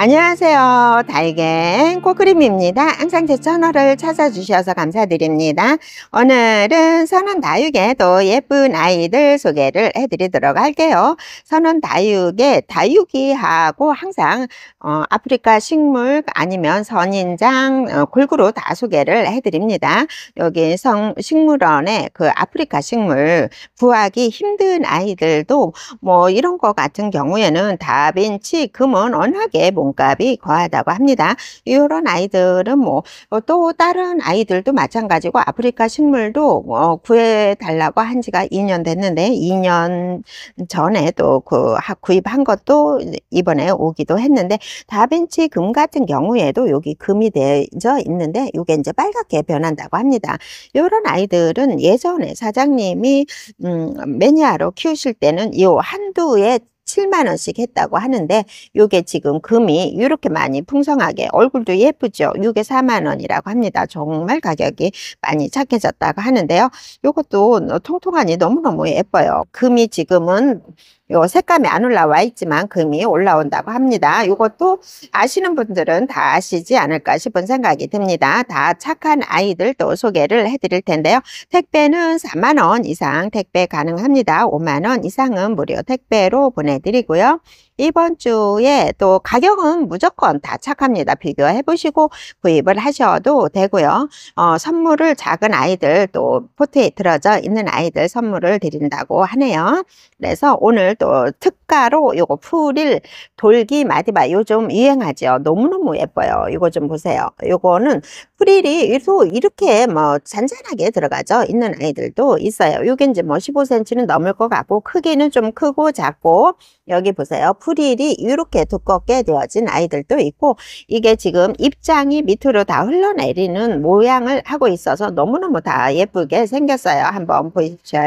안녕하세요 달걀 꼬그림입니다 항상 제 채널을 찾아주셔서 감사드립니다 오늘은 선원 다육에도 예쁜 아이들 소개를 해드리도록 할게요 선원 다육에 다육이하고 항상 어, 아프리카 식물 아니면 선인장 어, 골고루 다 소개를 해드립니다 여기 성 식물원에 그 아프리카 식물 구하기 힘든 아이들도 뭐 이런 거 같은 경우에는 다빈치 금은 워낙에 뭐 몸값이 과하다고 합니다. 이런 아이들은 뭐 또 다른 아이들도 마찬가지고 아프리카 식물도 뭐, 어, 구해달라고 한 지가 2년 됐는데 2년 전에 또그 구입한 것도 이번에 오기도 했는데 다빈치 금 같은 경우에도 여기 금이 되어 있는데 이게 이제 빨갛게 변한다고 합니다. 이런 아이들은 예전에 사장님이 음, 매니아로 키우실 때는 이 한두의 7만 원씩 했다고 하는데 요게 지금 금이 이렇게 많이 풍성하게 얼굴도 예쁘죠. 요게 4만 원이라고 합니다. 정말 가격이 많이 착해졌다고 하는데요. 요것도 어, 통통하니 너무너무 예뻐요. 금이 지금은 요 색감이 안 올라와 있지만 금이 올라온다고 합니다. 이것도 아시는 분들은 다 아시지 않을까 싶은 생각이 듭니다. 다 착한 아이들 도 소개를 해드릴 텐데요. 택배는 4만원 이상 택배 가능합니다. 5만원 이상은 무료 택배로 보내드리고요. 이번 주에 또 가격은 무조건 다 착합니다. 비교해 보시고 구입을 하셔도 되고요. 어, 선물을 작은 아이들 또 포트에 들어져 있는 아이들 선물을 드린다고 하네요. 그래서 오늘 또 특가로 요거 풀릴 돌기 마디바 요즘 유행하죠. 너무너무 예뻐요. 이거 좀 보세요. 요거는 프릴이 이렇게 뭐 잔잔하게 들어가져 있는 아이들도 있어요. 요게 이제 뭐 15cm는 넘을 것 같고 크기는 좀 크고 작고 여기 보세요. 후릴이 이렇게 두껍게 되어진 아이들도 있고 이게 지금 입장이 밑으로 다 흘러내리는 모양을 하고 있어서 너무너무 다 예쁘게 생겼어요. 한번 보십시오.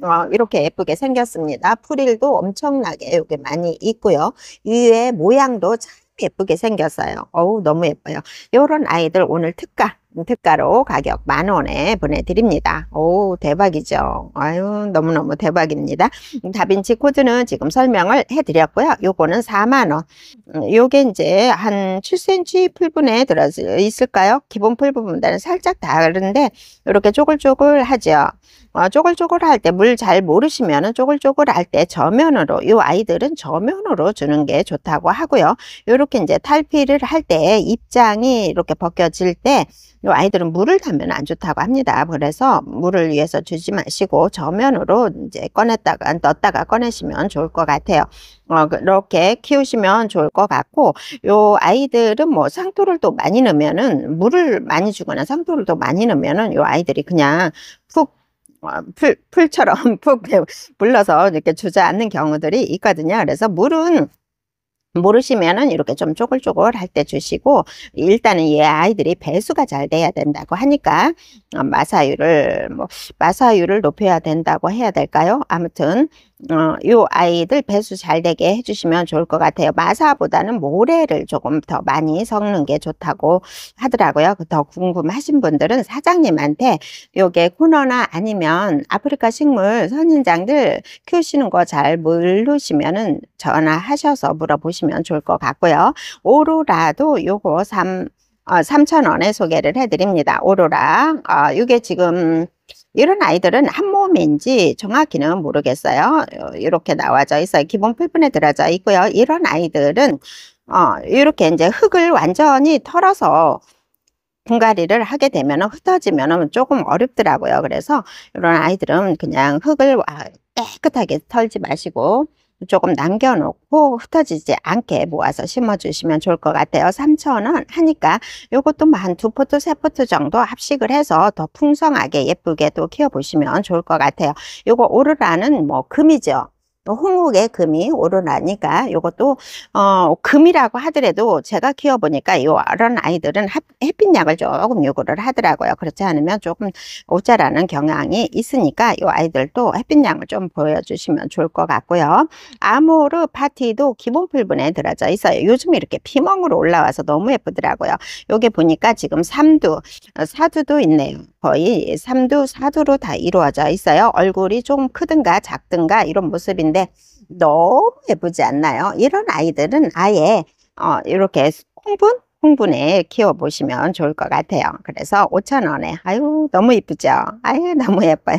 어, 이렇게 예쁘게 생겼습니다. 프릴도 엄청나게 여기 많이 있고요. 위에 모양도 참 예쁘게 생겼어요. 어우 너무 예뻐요. 이런 아이들 오늘 특가 특가로 가격 만 원에 보내드립니다. 오 대박이죠. 아유 너무너무 대박입니다. 음, 다빈치 코드는 지금 설명을 해드렸고요. 요거는 4만 원. 음, 요게 이제 한 7cm 풀분에 들어 있을까요? 기본 풀 부분과는 살짝 다른데 이렇게 쪼글쪼글하죠. 어, 쪼글쪼글할 때 물 잘 모르시면 은 쪼글쪼글할 때 저면으로 이 아이들은 저면으로 주는 게 좋다고 하고요. 이렇게 이제 탈피를 할 때 입장이 이렇게 벗겨질 때 이 아이들은 물을 타면 안 좋다고 합니다. 그래서 물을 위해서 주지 마시고 저면으로 이제 꺼냈다가 떴다가 꺼내시면 좋을 것 같아요. 어, 그렇게 키우시면 좋을 것 같고 요 아이들은 뭐 상토를 또 많이 넣으면은 물을 많이 주거나 상토를 또 많이 넣으면은 요 아이들이 그냥 푹 어, 풀, 풀처럼 푹 불러서 이렇게 주저앉는 경우들이 있거든요. 그래서 물은 모르시면은 이렇게 좀 쪼글쪼글 할 때 주시고 일단은 얘 아이들이 배수가 잘 돼야 된다고 하니까 어, 마사율을 뭐 마사율을 높여야 된다고 해야 될까요? 아무튼 어, 요 아이들 배수 잘 되게 해주시면 좋을 것 같아요. 마사보다는 모래를 조금 더 많이 섞는 게 좋다고 하더라고요. 그 더 궁금하신 분들은 사장님한테 요게 코너나 아니면 아프리카 식물 선인장들 키우시는 거 잘 모르시면은 전화하셔서 물어보시면 좋을 것 같고요. 오로라도 요거 3, 어, 3,000원에 소개를 해드립니다. 오로라. 어, 요게 지금 이런 아이들은 한 몸인지 정확히는 모르겠어요. 이렇게 나와져 있어요. 기본 표분에 들어져 있고요. 이런 아이들은 어, 이렇게 이제 흙을 완전히 털어서 분갈이를 하게 되면 흩어지면 조금 어렵더라고요. 그래서 이런 아이들은 그냥 흙을 깨끗하게 털지 마시고 조금 남겨놓고 흩어지지 않게 모아서 심어주시면 좋을 것 같아요. 3,000원 하니까 이것도 뭐 한두 포트, 세 포트 정도 합식을 해서 더 풍성하게 예쁘게 또 키워보시면 좋을 것 같아요. 이거 오르라는 뭐 금이죠. 또 어, 홍옥의 금이 오르나니까 이것도 어, 금이라고 하더라도 제가 키워보니까 이런 아이들은 햇빛약을 조금 요구를 하더라고요. 그렇지 않으면 조금 오자라는 경향이 있으니까 이 아이들도 햇빛약을 좀 보여주시면 좋을 것 같고요. 아모르 파티도 기본 필분에 들어져 있어요. 요즘 이렇게 피멍으로 올라와서 너무 예쁘더라고요. 여기 보니까 지금 3두, 4두도 어, 있네요. 거의 3두, 4두로 다 이루어져 있어요. 얼굴이 좀 크든가 작든가 이런 모습인데 너무 예쁘지 않나요? 이런 아이들은 아예 어, 이렇게 홍분? 홍분에 키워보시면 좋을 것 같아요. 그래서 5천원에 아유 너무 예쁘죠? 아유 너무 예뻐요.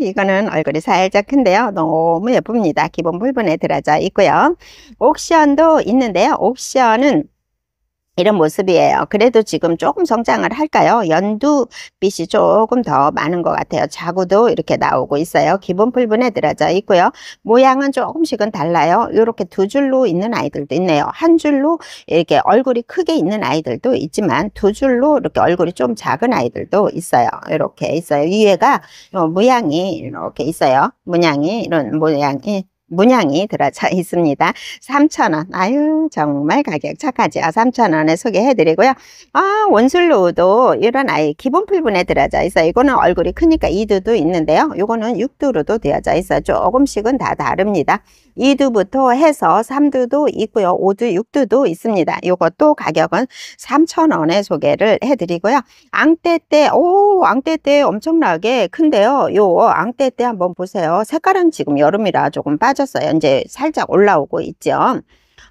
이거는 얼굴이 살짝 큰데요. 너무 예쁩니다. 기본 불분에 들어져 있고요. 옥션도 있는데요. 옥션은 이런 모습이에요. 그래도 지금 조금 성장을 할까요? 연두빛이 조금 더 많은 것 같아요. 자구도 이렇게 나오고 있어요. 기본 풀분에 들어져 있고요. 모양은 조금씩은 달라요. 이렇게 두 줄로 있는 아이들도 있네요. 한 줄로 이렇게 얼굴이 크게 있는 아이들도 있지만 두 줄로 이렇게 얼굴이 좀 작은 아이들도 있어요. 이렇게 있어요. 위에가 어, 모양이 이렇게 있어요. 모양이 이런 모양이 문양이 들어져 있습니다. 3,000원. 아유, 정말 가격 착하지 3,000원에 소개해 드리고요. 아, 원술로도 이런 아이 기본 풀분에 들어져 있어요. 이거는 얼굴이 크니까 이두도 있는데요. 이거는 6두로도 되어져 있어요. 조금씩은 다 다릅니다. 2두부터 해서 3두도 있고요. 5두6두도 있습니다. 이것도 가격은 3,000원에 소개를 해 드리고요. 앙떼떼, 오, 앙떼떼 엄청나게 큰데요. 요 앙떼떼 한번 보세요. 색깔은 지금 여름이라 조금 빠져 빠졌어요. 이제 살짝 올라오고 있죠.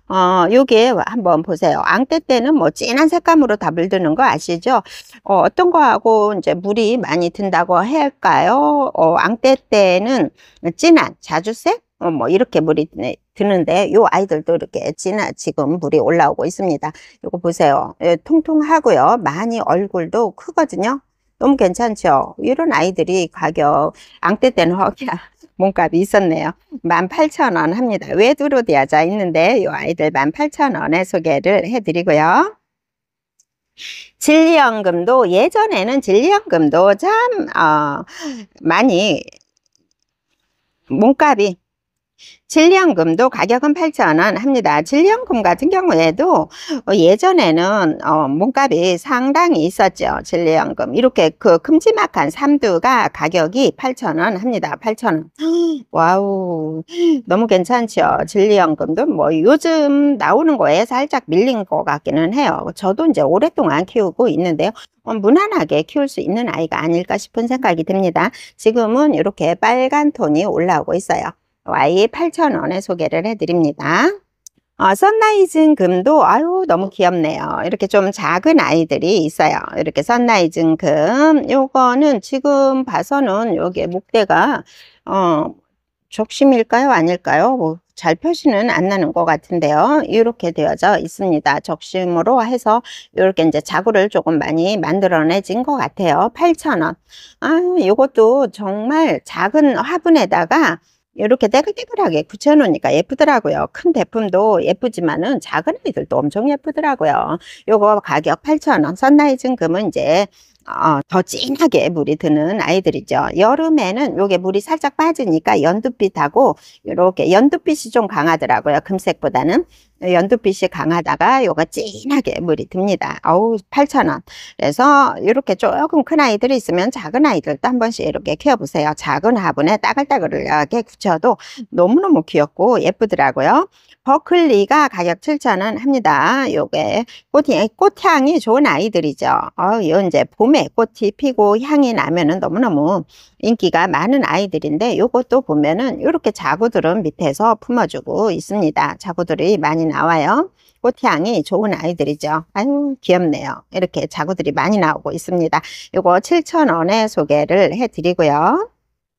어, 요게 한번 보세요. 앙떼 때는 뭐 진한 색감으로 다 물드는 거 아시죠? 어, 어떤 거하고 이제 물이 많이 든다고 할까요? 어, 앙떼 때는 진한 자주색? 어, 뭐 이렇게 물이 드는데 요 아이들도 이렇게 진한 지금 물이 올라오고 있습니다. 요거 보세요. 예, 통통하고요. 많이 얼굴도 크거든요. 너무 괜찮죠? 이런 아이들이 가격, 앙대 때는 허기야. 몸값이 있었네요. 18,000원 합니다. 외두로 되어져 있는데 이 아이들 18,000원에 소개를 해드리고요. 진리연금도 예전에는 진리연금도 참 어, 많이 몸값이 진리연금도 가격은 8,000원 합니다. 진리연금 같은 경우에도 어, 예전에는 어, 몸값이 상당히 있었죠. 진리연금 이렇게 그 큼지막한 삼두가 가격이 8,000원 합니다. 8,000원 와우 너무 괜찮죠. 질량금도 뭐 요즘 나오는 거에 살짝 밀린 것 같기는 해요. 저도 이제 오랫동안 키우고 있는데요. 어, 무난하게 키울 수 있는 아이가 아닐까 싶은 생각이 듭니다. 지금은 이렇게 빨간 톤이 올라오고 있어요. y 8,000원에 소개를 해드립니다. 어, 선라이즌 금도 아유 너무 귀엽네요. 이렇게 좀 작은 아이들이 있어요. 이렇게 선라이즌 금 요거는 지금 봐서는 여기 목대가 어 적심일까요 아닐까요? 뭐잘 표시는 안 나는 것 같은데요. 이렇게 되어져 있습니다. 적심으로 해서 이렇게 이제 자구를 조금 많이 만들어내진 것 같아요. 8,000원. 아, 이것도 정말 작은 화분에다가 이렇게 떼글떼글하게 붙여놓으니까 예쁘더라고요. 큰 대품도 예쁘지만은 작은 아이들도 엄청 예쁘더라고요. 요거 가격 8,000원. 선라이즌 금은 이제 어, 더 진하게 물이 드는 아이들이죠. 여름에는 요게 물이 살짝 빠지니까 연두빛하고 이렇게 연두빛이 좀 강하더라고요. 금색보다는. 연두빛이 강하다가 요거 진하게 물이 듭니다. 어우 8,000원. 그래서 이렇게 조금 큰 아이들이 있으면 작은 아이들도 한 번씩 이렇게 키워보세요. 작은 화분에 따글따글하게 굳혀도 너무너무 귀엽고 예쁘더라고요. 버클리가 가격 7,000원 합니다. 요게 꽃이, 꽃향이 좋은 아이들이죠. 어, 요 이제 봄에 꽃이 피고 향이 나면은 너무너무 인기가 많은 아이들인데 이것도 보면은 이렇게 자구들은 밑에서 품어주고 있습니다. 자구들이 많이 나와요. 꽃향이 좋은 아이들이죠. 아유 귀엽네요. 이렇게 자구들이 많이 나오고 있습니다. 이거 7,000원에 소개를 해드리고요.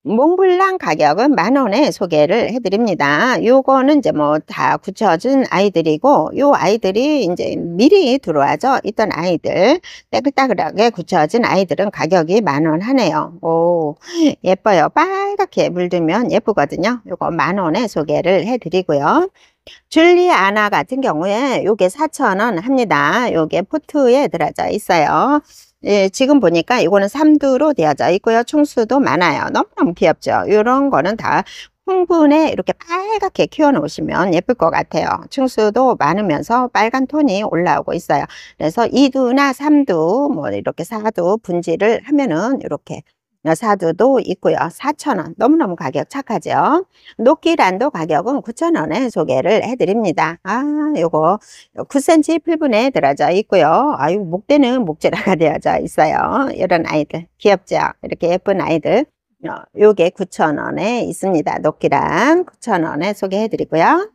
몽블랑 가격은 만 원에 소개를 해드립니다. 요거는 이제 뭐 다 굳혀진 아이들이고 요 아이들이 이제 미리 들어와져 있던 아이들 따글따글하게 굳혀진 아이들은 가격이 만 원 하네요. 오 예뻐요. 빨갛게 물들면 예쁘거든요. 요거 만 원에 소개를 해드리고요. 줄리아나 같은 경우에 요게 4천원 합니다. 요게 포트에 들어져 있어요. 예, 지금 보니까 이거는 삼두로 되어져 있고요. 총수도 많아요. 너무너무 귀엽죠. 이런 거는 다 흥분에 이렇게 빨갛게 키워놓으시면 예쁠 것 같아요. 층수도 많으면서 빨간 톤이 올라오고 있어요. 그래서 2두나 3두, 뭐 이렇게 4두 분지를 하면은 이렇게 사두도 있고요. 4,000원 너무너무 가격 착하죠. 노키란도 가격은 9,000원에 소개를 해드립니다. 아 요거 9cm 필분에 들어져 있고요. 아유 목대는 목재라가 되어져 있어요. 이런 아이들 귀엽죠. 이렇게 예쁜 아이들 어, 요게 9,000원에 있습니다. 노키란 9,000원에 소개해드리고요.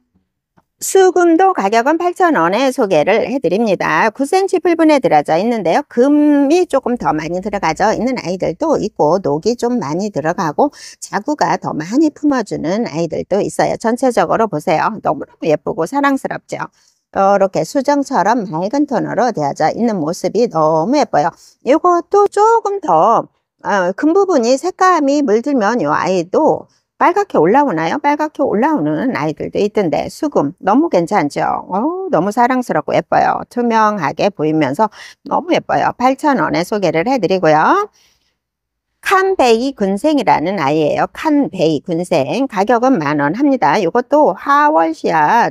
수금도 가격은 8,000원에 소개를 해드립니다. 9cm 풀분에 들어져 있는데요. 금이 조금 더 많이 들어가져 있는 아이들도 있고 녹이 좀 많이 들어가고 자구가 더 많이 품어주는 아이들도 있어요. 전체적으로 보세요. 너무너무 예쁘고 사랑스럽죠. 이렇게 수정처럼 맑은 톤으로 되어져 있는 모습이 너무 예뻐요. 이것도 조금 더 어, 금 부분이 색감이 물들면 이 아이도 빨갛게 올라오나요? 빨갛게 올라오는 아이들도 있던데 수금 너무 괜찮죠? 어, 너무 사랑스럽고 예뻐요. 투명하게 보이면서 너무 예뻐요. 8,000원에 소개를 해드리고요. 칸베이 군생이라는 아이예요. 칸베이 군생. 가격은 만원 합니다. 이것도 하월시아에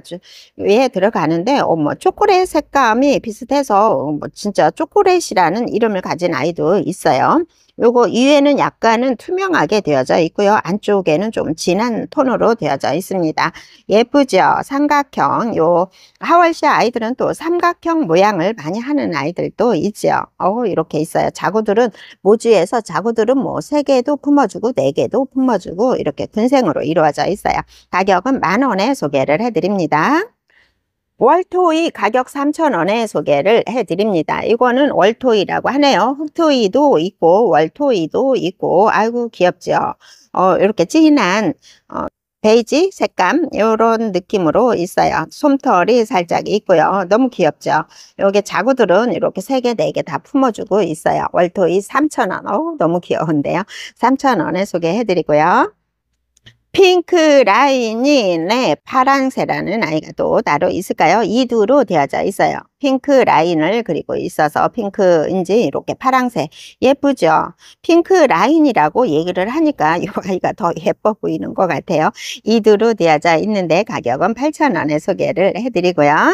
들어가는데 어머 뭐 초콜릿 색감이 비슷해서 어, 뭐 진짜 초콜릿이라는 이름을 가진 아이도 있어요. 요거 위에는 약간은 투명하게 되어져 있고요. 안쪽에는 좀 진한 톤으로 되어져 있습니다. 예쁘죠? 삼각형 요 하월시 아이들은 또 삼각형 모양을 많이 하는 아이들도 있죠. 어 이렇게 있어요. 자구들은 모주에서 자구들은 뭐 세개도 품어주고 네개도 품어주고 이렇게 군생으로 이루어져 있어요. 가격은 만원에 소개를 해드립니다. 월토이 가격 3,000원에 소개를 해드립니다. 이거는 월토이라고 하네요. 흑토이도 있고 월토이도 있고 아이고 귀엽죠. 어, 이렇게 진한 어, 베이지 색감 이런 느낌으로 있어요. 솜털이 살짝 있고요. 너무 귀엽죠. 여기 자구들은 이렇게 3개, 4개 다 품어주고 있어요. 월토이 3,000원. 어, 너무 귀여운데요. 3,000원에 소개해드리고요. 핑크 라인이네 파랑새라는 아이가 또 따로 있을까요? 이두로 되어져 있어요. 핑크 라인을 그리고 있어서 핑크인지 이렇게 파랑새 예쁘죠? 핑크 라인이라고 얘기를 하니까 이 아이가 더 예뻐 보이는 것 같아요. 이두로 되어져 있는데 가격은 8,000원에 소개를 해드리고요.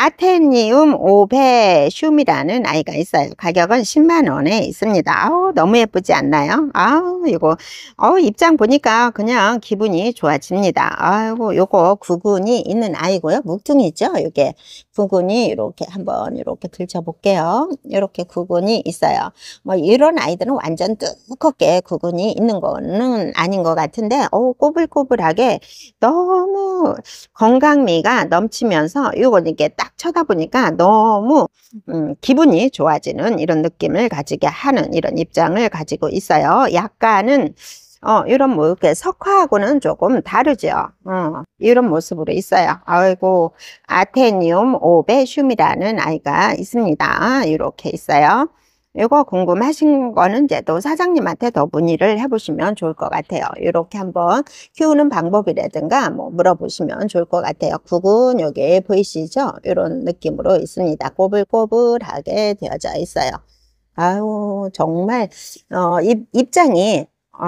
아테니움 오베슘이라는 아이가 있어요. 가격은 10만 원에 있습니다. 아우 너무 예쁘지 않나요? 아우 이거 어우 입장 보니까 그냥 기분이 좋아집니다. 아이고 요거 구근이 있는 아이고요. 묵둥이죠. 요게 구근이 이렇게 한번 이렇게 들춰볼게요 이렇게 구근이 있어요. 뭐 이런 아이들은 완전 두껍게 구근이 있는 거는 아닌 것 같은데 어 꼬불꼬불하게 너무 건강미가 넘치면서 이건 이렇게 딱 쳐다보니까 너무 음, 기분이 좋아지는 이런 느낌을 가지게 하는 이런 입장을 가지고 있어요. 약간은 어, 이런 뭐 이렇게 석화하고는 조금 다르죠. 어, 이런 모습으로 있어요. 아이고 아테니움 오베슘이라는 아이가 있습니다. 이렇게 있어요. 이거 궁금하신 거는 이제 또 사장님한테 더 문의를 해보시면 좋을 것 같아요. 이렇게 한번 키우는 방법이라든가 뭐 물어보시면 좋을 것 같아요. 구근 여기 보이시죠? 이런 느낌으로 있습니다. 꼬불꼬불하게 되어져 있어요. 아유 정말 어, 입, 입장이 어,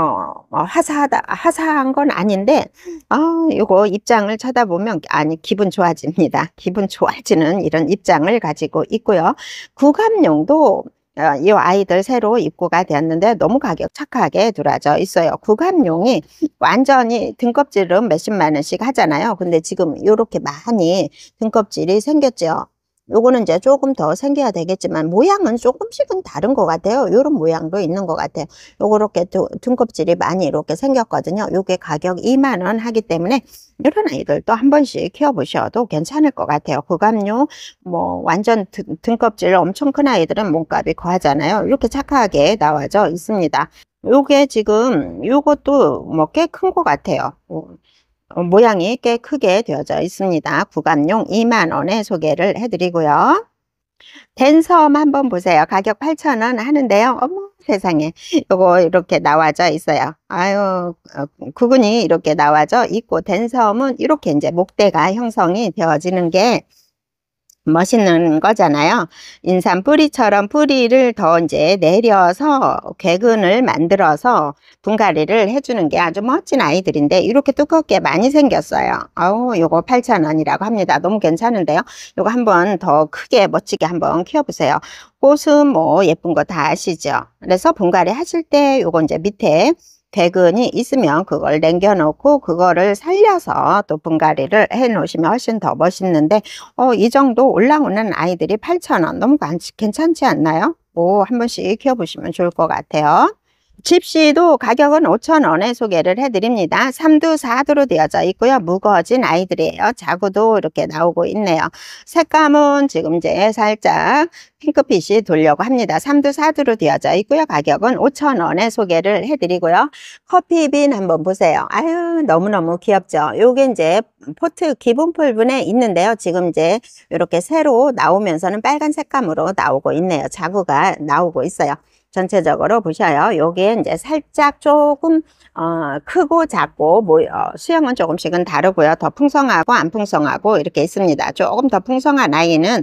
어, 화사하다, 화사한 건 아닌데, 어, 요거 입장을 쳐다보면, 아니, 기분 좋아집니다. 기분 좋아지는 이런 입장을 가지고 있고요. 구감용도 어, 이 아이들 새로 입고가 되었는데 너무 가격 착하게 들어져 있어요. 구감용이 완전히 등껍질은 몇십만 원씩 하잖아요. 근데 지금 이렇게 많이 등껍질이 생겼죠. 요거는 이제 조금 더 생겨야 되겠지만 모양은 조금씩은 다른 것 같아요. 요런 모양도 있는 것 같아요. 요렇게 등껍질이 많이 이렇게 생겼거든요. 요게 가격 2만원 하기 때문에 이런 아이들도 한 번씩 키워보셔도 괜찮을 것 같아요. 그감류뭐 완전 등, 등껍질 엄청 큰 아이들은 몸값이 거하잖아요. 이렇게 착하게 나와져 있습니다. 요게 지금 요것도 뭐 꽤 큰 것 같아요. 음. 어, 모양이 꽤 크게 되어져 있습니다. 구감용 2만원에 소개를 해드리고요. 댄섬 한번 보세요. 가격 8,000원 하는데요. 어머 세상에 이거 이렇게 나와져 있어요. 아유 어, 구근이 이렇게 나와져 있고 댄섬은 이렇게 이제 목대가 형성이 되어지는 게 멋있는 거잖아요. 인삼 뿌리처럼 뿌리를 더 이제 내려서 개근을 만들어서 분갈이를 해주는 게 아주 멋진 아이들인데 이렇게 두껍게 많이 생겼어요. 아우 요거 8,000원이라고 합니다. 너무 괜찮은데요. 요거 한번 더 크게 멋지게 한번 키워보세요. 꽃은 뭐 예쁜 거 다 아시죠? 그래서 분갈이 하실 때 요거 이제 밑에 백은이 있으면 그걸 남겨놓고 그거를 살려서 또 분갈이를 해 놓으시면 훨씬 더 멋있는데 어, 이 정도 올라오는 아이들이 8,000원 너무 괜찮지 않나요? 오, 뭐 한 번씩 키워보시면 좋을 것 같아요. 집시도 가격은 5,000원에 소개를 해드립니다. 3두 4두로 되어져 있고요. 무거워진 아이들이에요. 자구도 이렇게 나오고 있네요. 색감은 지금 이제 살짝 핑크빛이 돌려고 합니다. 3두 4두로 되어져 있고요. 가격은 5,000원에 소개를 해드리고요. 커피빈 한번 보세요. 아유 너무너무 귀엽죠. 요게 이제 포트 기본 풀분에 있는데요. 지금 이제 이렇게 새로 나오면서는 빨간 색감으로 나오고 있네요. 자구가 나오고 있어요. 전체적으로 보셔요. 요게 이제 살짝 조금 어, 크고 작고 뭐 어, 수영은 조금씩은 다르고요. 더 풍성하고 안 풍성하고 이렇게 있습니다. 조금 더 풍성한 아이는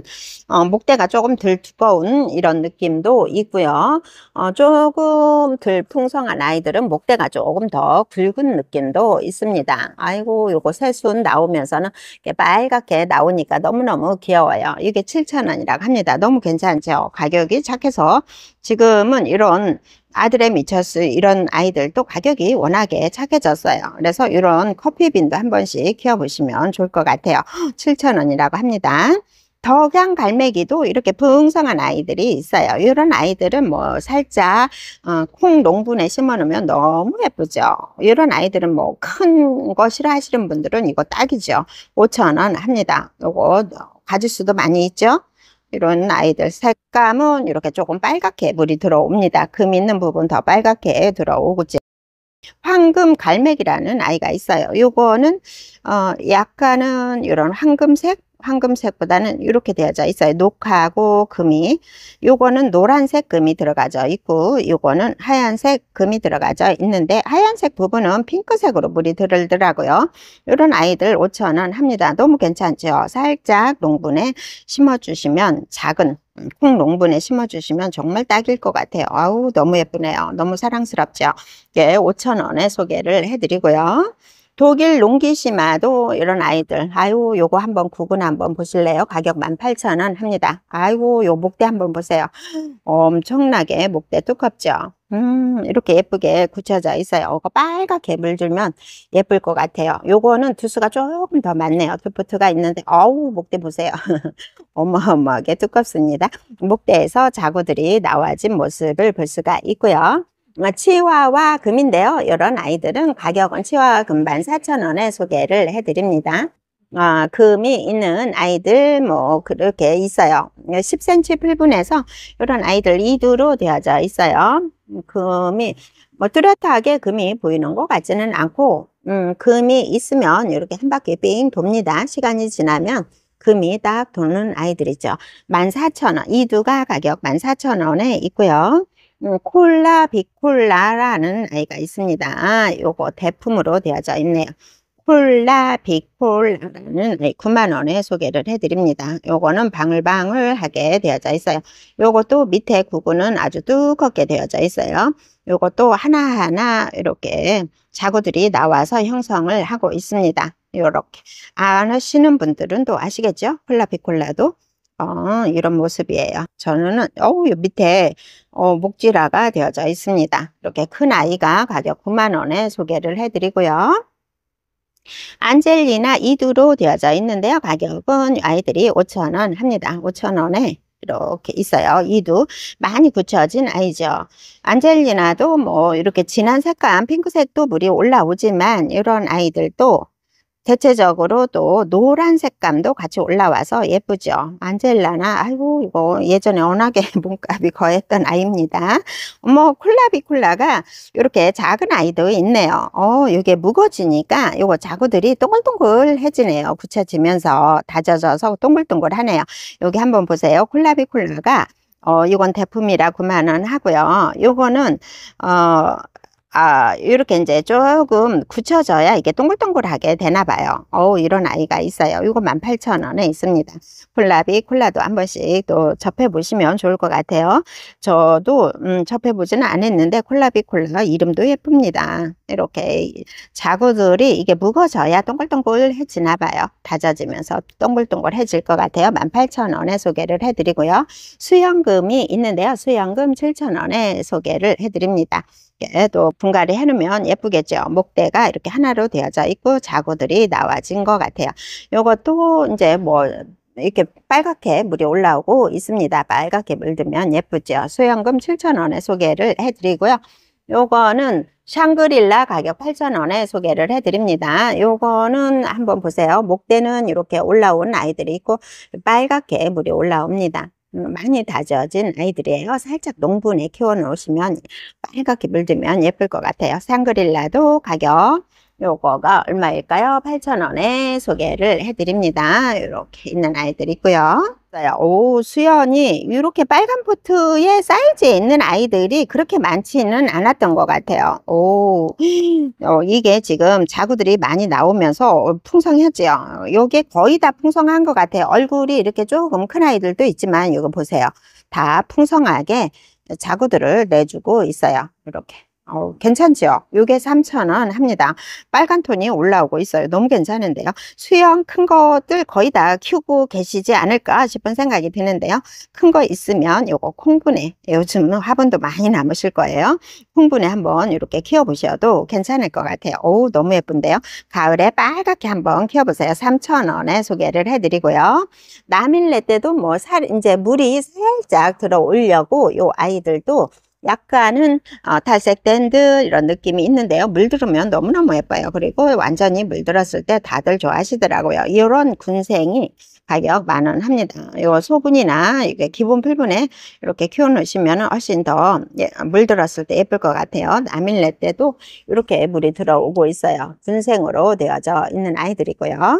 어, 목대가 조금 덜 두꺼운 이런 느낌도 있고요. 어, 조금 덜 풍성한 아이들은 목대가 조금 더 굵은 느낌도 있습니다. 아이고 요거 새순 나오면서는 빨갛게 나오니까 너무너무 귀여워요. 이게 7,000원이라고 합니다. 너무 괜찮죠? 가격이 착해서 지금은 이런 아들의 미쳤스 이런 아이들도 가격이 워낙에 착해졌어요. 그래서 이런 커피빈도 한 번씩 키워보시면 좋을 것 같아요. 7,000원이라고 합니다. 덕양 갈매기도 이렇게 풍성한 아이들이 있어요. 이런 아이들은 뭐 살짝 어, 콩 농분에 심어놓으면 너무 예쁘죠. 이런 아이들은 뭐 큰 것이라 하시는 분들은 이거 딱이죠. 5천원 합니다. 요거 가지수도 많이 있죠. 이런 아이들 색감은 이렇게 조금 빨갛게 물이 들어옵니다. 금 있는 부분 더 빨갛게 들어오고죠. 황금 갈매기라는 아이가 있어요. 요거는 어 약간은 이런 황금색 황금색보다는 이렇게 되어져 있어요. 녹하고 화 금이. 요거는 노란색 금이 들어가져 있고 요거는 하얀색 금이 들어가져 있는데 하얀색 부분은 핑크색으로 물이 들더라고요. 이런 아이들 5천원 합니다. 너무 괜찮죠? 살짝 농분에 심어주시면 작은 콩 농분에 심어주시면 정말 딱일 것 같아요. 아우 너무 예쁘네요. 너무 사랑스럽죠? 이게 예, 5천원에 소개를 해드리고요. 독일 롱기시마도 이런 아이들 아유 요거 한번 구근 한번 보실래요? 가격 18,000원 합니다. 아이고 요 목대 한번 보세요. 엄청나게 목대 두껍죠? 음 이렇게 예쁘게 굳혀져 있어요. 요거 빨갛게 물들면 예쁠 것 같아요. 요거는 두수가 조금 더 많네요. 두포트가 있는데 어우 목대 보세요. 어마어마하게 두껍습니다. 목대에서 자구들이 나와진 모습을 볼 수가 있고요. 치와와 금인데요. 이런 아이들은 가격은 치와와 금반 4,000원에 소개를 해드립니다. 어, 금이 있는 아이들 뭐 그렇게 있어요. 10cm 필분에서 이런 아이들 2두로 되어져 있어요. 음, 금이 뭐 뚜렷하게 금이 보이는 것 같지는 않고 음, 금이 있으면 이렇게 한 바퀴 삥 돕니다. 시간이 지나면 금이 딱 도는 아이들이죠. 14,000원, 이두가 가격 14,000원에 있고요. 콜라 비콜라라는 아이가 있습니다. 요거 대품으로 되어져 있네요. 콜라 비콜라는 9만원에 소개를 해드립니다. 요거는 방울방울하게 되어져 있어요. 요것도 밑에 구구는 아주 두껍게 되어져 있어요. 요것도 하나하나 이렇게 자구들이 나와서 형성을 하고 있습니다. 요렇게 아시는 분들은 또 아시겠죠? 콜라 비콜라도 어, 이런 모습이에요. 저는 어우 밑에 어, 목지라가 되어져 있습니다. 이렇게 큰 아이가 가격 9만원에 소개를 해드리고요. 안젤리나 이두로 되어져 있는데요. 가격은 아이들이 5천원 합니다. 5천원에 이렇게 있어요. 이두 많이 굳혀진 아이죠. 안젤리나도 뭐 이렇게 진한 색감 핑크색도 물이 올라오지만 이런 아이들도 대체적으로 또 노란 색감도 같이 올라와서 예쁘죠. 안젤라나 아이고 이거 예전에 워낙에 몸값이 거했던 아이입니다. 뭐 콜라비콜라가 이렇게 작은 아이도 있네요. 어 이게 무거지니까 이거 자구들이 동글동글해지네요. 굳혀지면서 다져져서 동글동글하네요. 여기 한번 보세요. 콜라비콜라가 어, 이건 대품이라 9만원 하고요. 요거는, 어, 아, 이렇게 이제 조금 굳혀져야 이게 동글동글하게 되나 봐요. 어우, 이런 아이가 있어요. 이거 18,000원에 있습니다. 콜라비, 콜라도 한 번씩 또 접해보시면 좋을 것 같아요. 저도, 음, 접해보지는 않았는데, 콜라비 콜라 이름도 예쁩니다. 이렇게 자구들이 이게 묵어져야 동글동글해지나 봐요. 다져지면서 동글동글해질 것 같아요. 18,000원에 소개를 해드리고요. 수연금이 있는데요. 수연금 7,000원에 소개를 해드립니다. 또 분갈이 해놓으면 예쁘겠죠. 목대가 이렇게 하나로 되어져 있고 자구들이 나와진 것 같아요. 이것도 이제 뭐 이렇게 빨갛게 물이 올라오고 있습니다. 빨갛게 물들면 예쁘죠. 수영금 7,000원에 소개를 해드리고요. 요거는 샹그릴라 가격 8,000원에 소개를 해드립니다. 요거는 한번 보세요. 목대는 이렇게 올라온 아이들이 있고 빨갛게 물이 올라옵니다. 음, 많이 다져진 아이들이에요. 살짝 농분에 키워놓으시면 빨갛게 물들면 예쁠 것 같아요. 상그릴라도 가격 요거가 얼마일까요? 8,000원에 소개를 해드립니다. 이렇게 있는 아이들 있고요. 오, 수연이 이렇게 빨간 포트의 사이즈에 있는 아이들이 그렇게 많지는 않았던 것 같아요. 오, 어, 이게 지금 자구들이 많이 나오면서 풍성하지요. 요게 거의 다 풍성한 것 같아요. 얼굴이 이렇게 조금 큰 아이들도 있지만 이거 보세요. 다 풍성하게 자구들을 내주고 있어요. 이렇게. 어, 괜찮죠? 요게 3,000원 합니다. 빨간 톤이 올라오고 있어요. 너무 괜찮은데요. 수영 큰 것들 거의 다 키우고 계시지 않을까 싶은 생각이 드는데요. 큰 거 있으면 요거 콩분해. 요즘은 화분도 많이 남으실 거예요. 콩분에 한번 이렇게 키워보셔도 괜찮을 것 같아요. 오 너무 예쁜데요. 가을에 빨갛게 한번 키워보세요. 3,000원에 소개를 해드리고요. 나밀레 때도 뭐 살, 이제 물이 살짝 들어오려고 요 아이들도 약간은 어, 탈색 밴드 이런 느낌이 있는데요. 물들으면 너무너무 예뻐요. 그리고 완전히 물들었을 때 다들 좋아하시더라고요. 이런 군생이 가격 만원 합니다. 요 소분이나 이게 기본 필분에 이렇게 키워놓으시면 훨씬 더 예, 물들었을 때 예쁠 것 같아요. 나밀레 때도 이렇게 물이 들어오고 있어요. 군생으로 되어져 있는 아이들이고요.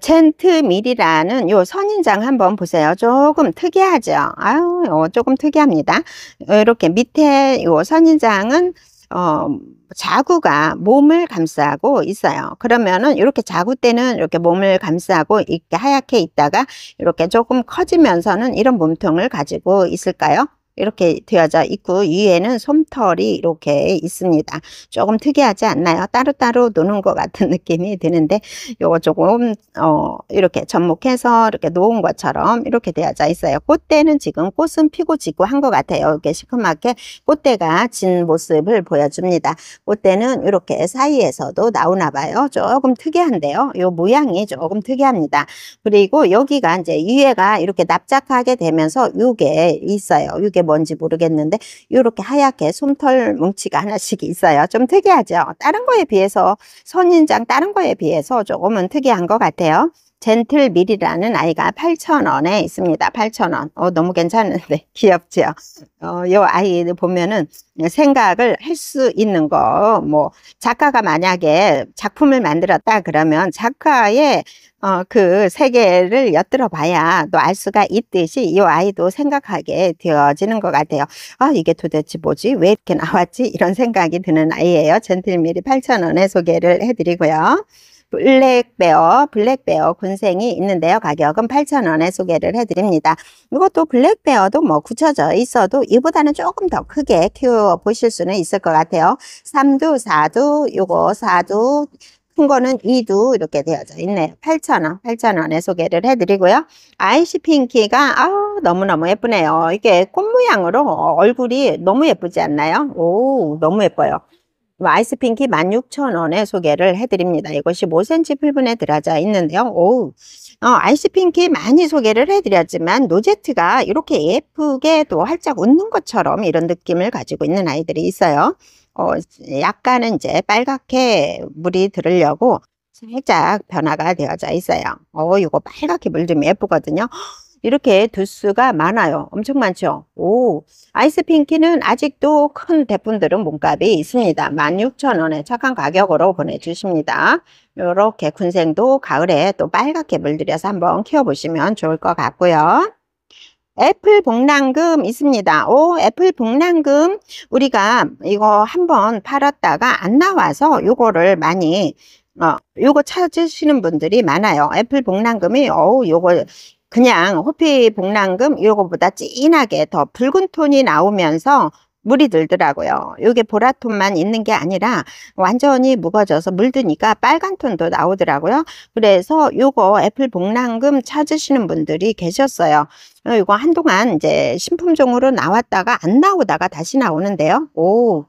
첸트밀이라는요 선인장 한번 보세요. 조금 특이하죠. 아유, 요 어, 조금 특이합니다. 이렇게 밑에 요 선인장은 어, 자구가 몸을 감싸고 있어요. 그러면은 이렇게 자구 때는 이렇게 몸을 감싸고 이렇게 하얗게 있다가 이렇게 조금 커지면서는 이런 몸통을 가지고 있을까요? 이렇게 되어져 있고 위에는 솜털이 이렇게 있습니다. 조금 특이하지 않나요? 따로따로 노는 것 같은 느낌이 드는데 요거 조금 어 이렇게 접목해서 이렇게 놓은 것처럼 이렇게 되어져 있어요. 꽃대는 지금 꽃은 피고 지고 한 것 같아요. 이렇게 시커멓게 꽃대가 진 모습을 보여줍니다. 꽃대는 이렇게 사이에서도 나오나 봐요. 조금 특이한데요. 요 모양이 조금 특이합니다. 그리고 여기가 이제 위에가 이렇게 납작하게 되면서 요게 있어요. 요게 뭔지 모르겠는데 이렇게 하얗게 솜털 뭉치가 하나씩 있어요. 좀 특이하죠? 다른 거에 비해서 선인장 다른 거에 비해서 조금은 특이한 것 같아요. 젠틀밀이라는 아이가 8,000원에 있습니다. 8,000원. 어, 너무 괜찮은데 귀엽죠 어, 요 아이를 보면은 생각을 할 수 있는 거, 뭐 작가가 만약에 작품을 만들었다 그러면 작가의 어, 그 세계를 엿들어 봐야 또 알 수가 있듯이 이 아이도 생각하게 되어지는 것 같아요. 아, 이게 도대체 뭐지? 왜 이렇게 나왔지? 이런 생각이 드는 아이예요. 젠틀밀이 8,000원에 소개를 해드리고요. 블랙베어, 블랙베어 군생이 있는데요. 가격은 8,000원에 소개를 해드립니다. 이것도 블랙베어도 뭐 굳혀져 있어도 이보다는 조금 더 크게 키워보실 수는 있을 것 같아요. 3두, 4두, 요거 4두, 큰 거는 2두 이렇게 되어져 있네요. 8,000원, 8,000원에 소개를 해드리고요. 아이시 핑키가 아우 너무너무 예쁘네요. 이게 꽃 모양으로 얼굴이 너무 예쁘지 않나요? 오, 너무 예뻐요. 아이스핑키 16,000원에 소개를 해드립니다. 이것이 5cm 필분에 들어져 있는데요. 오우, 어, 아이스핑키 많이 소개를 해드렸지만 노제트가 이렇게 예쁘게 또 활짝 웃는 것처럼 이런 느낌을 가지고 있는 아이들이 있어요. 어, 약간은 이제 빨갛게 물이 들으려고 살짝 변화가 되어져 있어요. 어, 이거 빨갛게 물 좀 예쁘거든요. 이렇게 두수가 많아요. 엄청 많죠? 오, 아이스핑키는 아직도 큰 대품들은 몸값이 있습니다. 1 6 0 0 0원에 착한 가격으로 보내주십니다. 이렇게 군생도 가을에 또 빨갛게 물들여서 한번 키워보시면 좋을 것 같고요. 애플 복랑금 있습니다. 오, 애플 복랑금 우리가 이거 한번 팔았다가 안 나와서 요거를 많이 어, 요거 찾으시는 분들이 많아요. 애플 복랑금이 어우 요거 그냥 호피 복랑금 이거보다 진하게 더 붉은 톤이 나오면서 물이 들더라고요. 이게 보라톤만 있는 게 아니라 완전히 무거져서 물드니까 빨간 톤도 나오더라고요. 그래서 이거 애플 복랑금 찾으시는 분들이 계셨어요. 이거 어, 한동안 이제 신품종으로 나왔다가 안 나오다가 다시 나오는데요. 오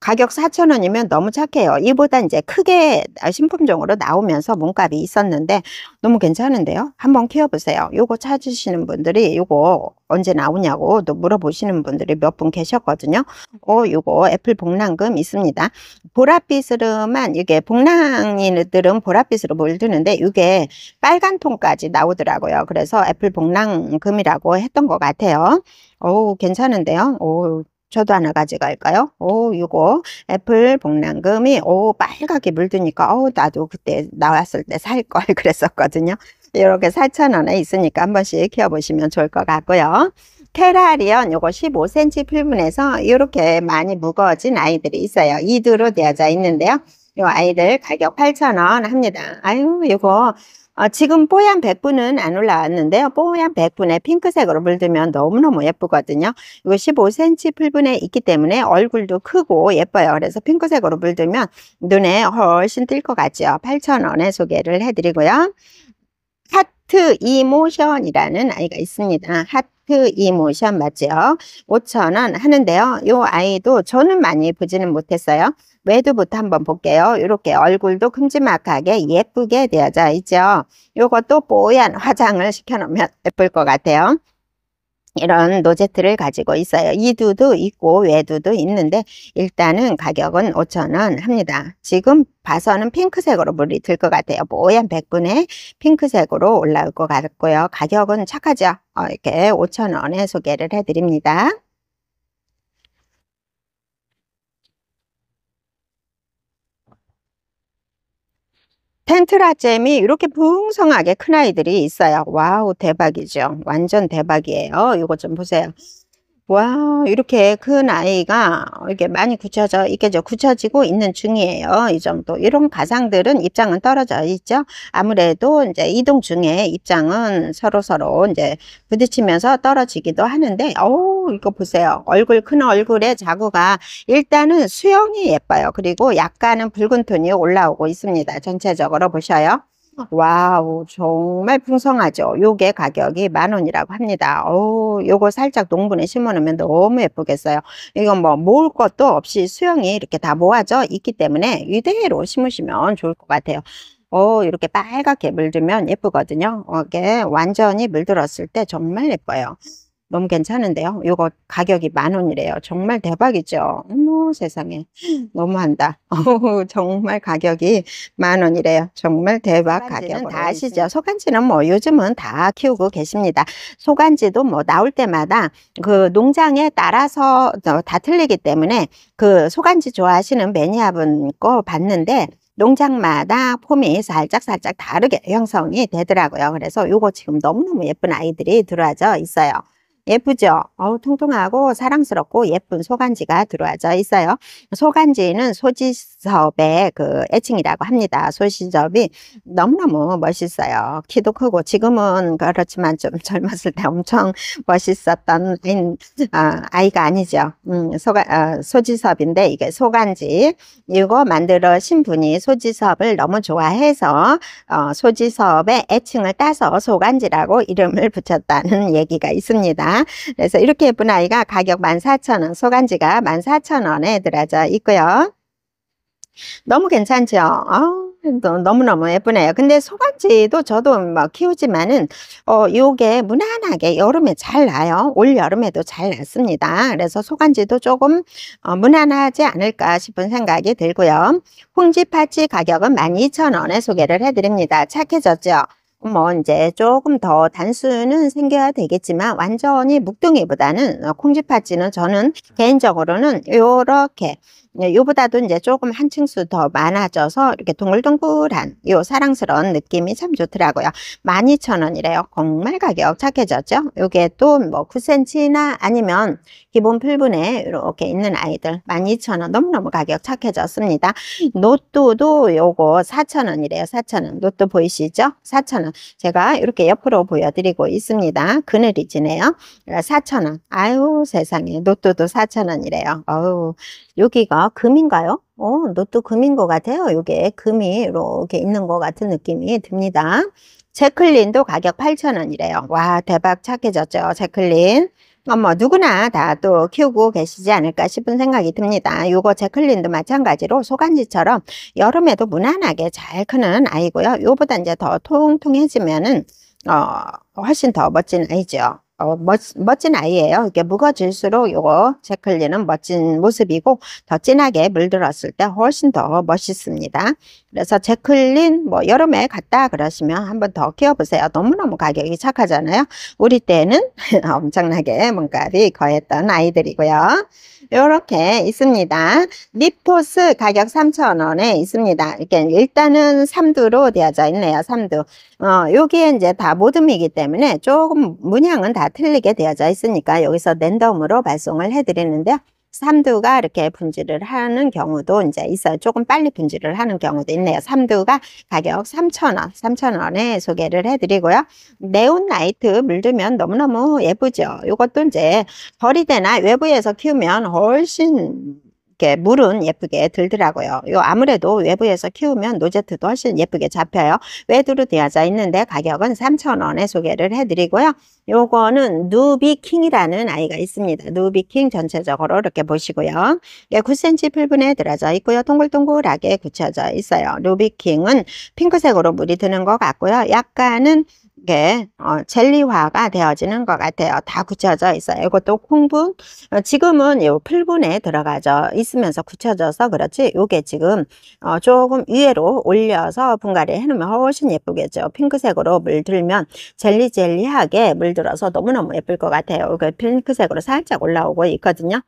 가격 4,000원이면 너무 착해요. 이보다 이제 크게 신품종으로 나오면서 몸값이 있었는데 너무 괜찮은데요. 한번 키워보세요. 요거 찾으시는 분들이 요거 언제 나오냐고 또 물어보시는 분들이 몇 분 계셨거든요. 어, 요거 애플 복랑금 있습니다. 보랏빛으로만 이게 복랑이들은 보랏빛으로 물드는데 이게 빨간 통까지 나오더라고요. 그래서 애플 복랑금이라고 했던 것 같아요. 오, 괜찮은데요. 오, 저도 하나 가져갈까요? 오, 이거 애플 복랑금이 오 빨갛게 물드니까 오 어, 나도 그때 나왔을 때 살 걸 그랬었거든요. 이렇게 4,000원에 있으니까 한 번씩 키워보시면 좋을 것 같고요. 테라리언 요거 15cm 필분에서 이렇게 많이 무거워진 아이들이 있어요. 이두로 되어져 있는데요. 요 아이들 가격 8,000원 합니다. 아유, 요거 어, 지금 뽀얀 백분은 안 올라왔는데요. 뽀얀 백분에 핑크색으로 물들면 너무너무 예쁘거든요. 이거 15cm 풀분에 있기 때문에 얼굴도 크고 예뻐요. 그래서 핑크색으로 물들면 눈에 훨씬 띌것 같죠. 8,000원에 소개를 해드리고요. 하트 이모션이라는 아이가 있습니다. 하트 이모션 맞죠? 5천원 하는데요. 이 아이도 저는 많이 보지는 못했어요. 외두부터 한번 볼게요. 이렇게 얼굴도 큼지막하게 예쁘게 되어져 있죠. 이것도 뽀얀 화장을 시켜놓으면 예쁠 것 같아요. 이런 노제트를 가지고 있어요. 이두도 있고 외두도 있는데 일단은 가격은 5,000원 합니다. 지금 봐서는 핑크색으로 물이 들 것 같아요. 뽀얀 뭐 백분에 핑크색으로 올라올 것 같고요. 가격은 착하죠. 어, 이렇게 5,000원에 소개를 해드립니다. 펜트라잼이 이렇게 풍성하게 큰 아이들이 있어요. 와우 대박이죠. 완전 대박이에요. 이거 좀 보세요. 와 이렇게 큰 그 아이가 이렇게 많이 굳혀져 있겠죠 굳혀지고 있는 중이에요 이 정도 이런 가상들은 입장은 떨어져 있죠 아무래도 이제 이동 중에 입장은 서로서로 서로 이제 부딪히면서 떨어지기도 하는데 어우 이거 보세요 얼굴 큰 얼굴에 자구가 일단은 수영이 예뻐요 그리고 약간은 붉은 톤이 올라오고 있습니다 전체적으로 보셔요 와우 정말 풍성하죠. 요게 가격이 만 원이라고 합니다. 오, 요거 살짝 농분에 심어놓으면 너무 예쁘겠어요. 이건 뭐 모을 것도 없이 수영이 이렇게 다 모아져 있기 때문에 이대로 심으시면 좋을 것 같아요. 오, 이렇게 빨갛게 물들면 예쁘거든요. 이게 완전히 물들었을 때 정말 예뻐요. 너무 괜찮은데요. 이거 가격이 만 원이래요. 정말 대박이죠. 어머 세상에 너무한다. 정말 가격이 만 원이래요. 정말 대박 가격은 다 아시죠. 소간지는 뭐 요즘은 다 키우고 계십니다. 소간지도 뭐 나올 때마다 그 농장에 따라서 다 틀리기 때문에 그 소간지 좋아하시는 매니아분 거 봤는데 농장마다 폼이 살짝살짝 다르게 형성이 되더라고요. 그래서 이거 지금 너무너무 예쁜 아이들이 들어와져 있어요. 예쁘죠? 어우, 통통하고 사랑스럽고 예쁜 소간지가 들어와져 있어요. 소간지는 소지 사업의 그 애칭이라고 합니다. 소시접이 너무너무 멋있어요. 키도 크고 지금은 그렇지만 좀 젊었을 때 엄청 멋있었던 아이, 아, 가 아니죠. 음, 소가, 어, 소지섭인데 이게 소간지 이거 만들어신 분이 소지섭을 너무 좋아해서 어, 소지섭의 애칭을 따서 소간지라고 이름을 붙였다는 얘기가 있습니다. 그래서 이렇게 예쁜 아이가 가격 14,000원 소간지가 14,000원에 들어져 있고요. 너무 괜찮죠? 아, 너무너무 예쁘네요. 근데 소박지도 저도 막 키우지만은 어 요게 무난하게 여름에 잘 나요. 올 여름에도 잘 났습니다. 그래서 소간지도 조금 어, 무난하지 않을까 싶은 생각이 들고요. 홍지 파치 가격은 12,000원에 소개를 해드립니다. 착해졌죠? 뭐 이제 조금 더 단수는 생겨야 되겠지만 완전히 묵둥이보다는 어, 콩쥐팥지는 저는 개인적으로는 이렇게 예, 요보다도 이제 조금 한 층수 더 많아져서 이렇게 동글동글한 요 사랑스러운 느낌이 참 좋더라고요. 12,000원이래요. 정말 가격 착해졌죠? 요게 또 뭐 9cm나 아니면 기본 풀분에 이렇게 있는 아이들 12,000원 너무너무 가격 착해졌습니다. 노또도 요거 4,000원이래요. 4,000원. 노또 보이시죠? 4,000원. 제가 이렇게 옆으로 보여드리고 있습니다. 그늘이 지네요. 4,000원. 아유 세상에 노또도 4,000원이래요. 어우 여기가 금인가요? 어, 노트 금인 것 같아요. 이게 금이 이렇게 있는 것 같은 느낌이 듭니다. 제클린도 가격 8,000원이래요. 와 대박 착해졌죠. 제클린. 어머 누구나 다 또 키우고 계시지 않을까 싶은 생각이 듭니다. 요거 제클린도 마찬가지로 소간지처럼 여름에도 무난하게 잘 크는 아이고요. 요보다 이제 더 통통해지면은 어 훨씬 더 멋진 아이죠. 어, 멋, 멋진 아이예요. 이렇게 무거질수록 요거 제클리는 멋진 모습이고 더 진하게 물들었을 때 훨씬 더 멋있습니다. 그래서 제클린 뭐 여름에 갔다 그러시면 한번 더 키워보세요. 너무너무 가격이 착하잖아요. 우리 때는 엄청나게 뭔가이 거했던 아이들이고요. 이렇게 있습니다. 리포스 가격 3,000원에 있습니다. 이렇게 일단은 3두로 되어져 있네요. 3두. 어, 여기에 이제 다 모듬이기 때문에 조금 문양은 다 틀리게 되어져 있으니까 여기서 랜덤으로 발송을 해드리는데요. 삼두가 이렇게 분질을 하는 경우도 이제 있어요. 조금 빨리 분질을 하는 경우도 있네요. 삼두가 가격 3,000원, 3,000원에 소개를 해드리고요. 네온 라이트 물들면 너무너무 예쁘죠. 이것도 이제 거리대나 외부에서 키우면 훨씬 이렇게 물은 예쁘게 들더라고요. 요 아무래도 외부에서 키우면 노제트도 훨씬 예쁘게 잡혀요. 외두로 되어져 있는데 가격은 3,000원에 소개를 해드리고요. 요거는 누비킹이라는 아이가 있습니다. 누비킹 전체적으로 이렇게 보시고요. 예, 9cm 풀분에 들어져 있고요. 동글동글하게 굳혀져 있어요. 누비킹은 핑크색으로 물이 드는 것 같고요. 약간은 이게 어, 젤리화가 되어지는 것 같아요. 다 굳혀져 있어요. 이것도 콩분 어, 지금은 이 풀분에 들어가져 있으면서 굳혀져서 그렇지 이게 지금 어, 조금 위로 올려서 분갈이 해놓으면 훨씬 예쁘겠죠. 핑크색으로 물들면 젤리젤리하게 물들어서 너무너무 예쁠 것 같아요. 그 핑크색으로 살짝 올라오고 있거든요.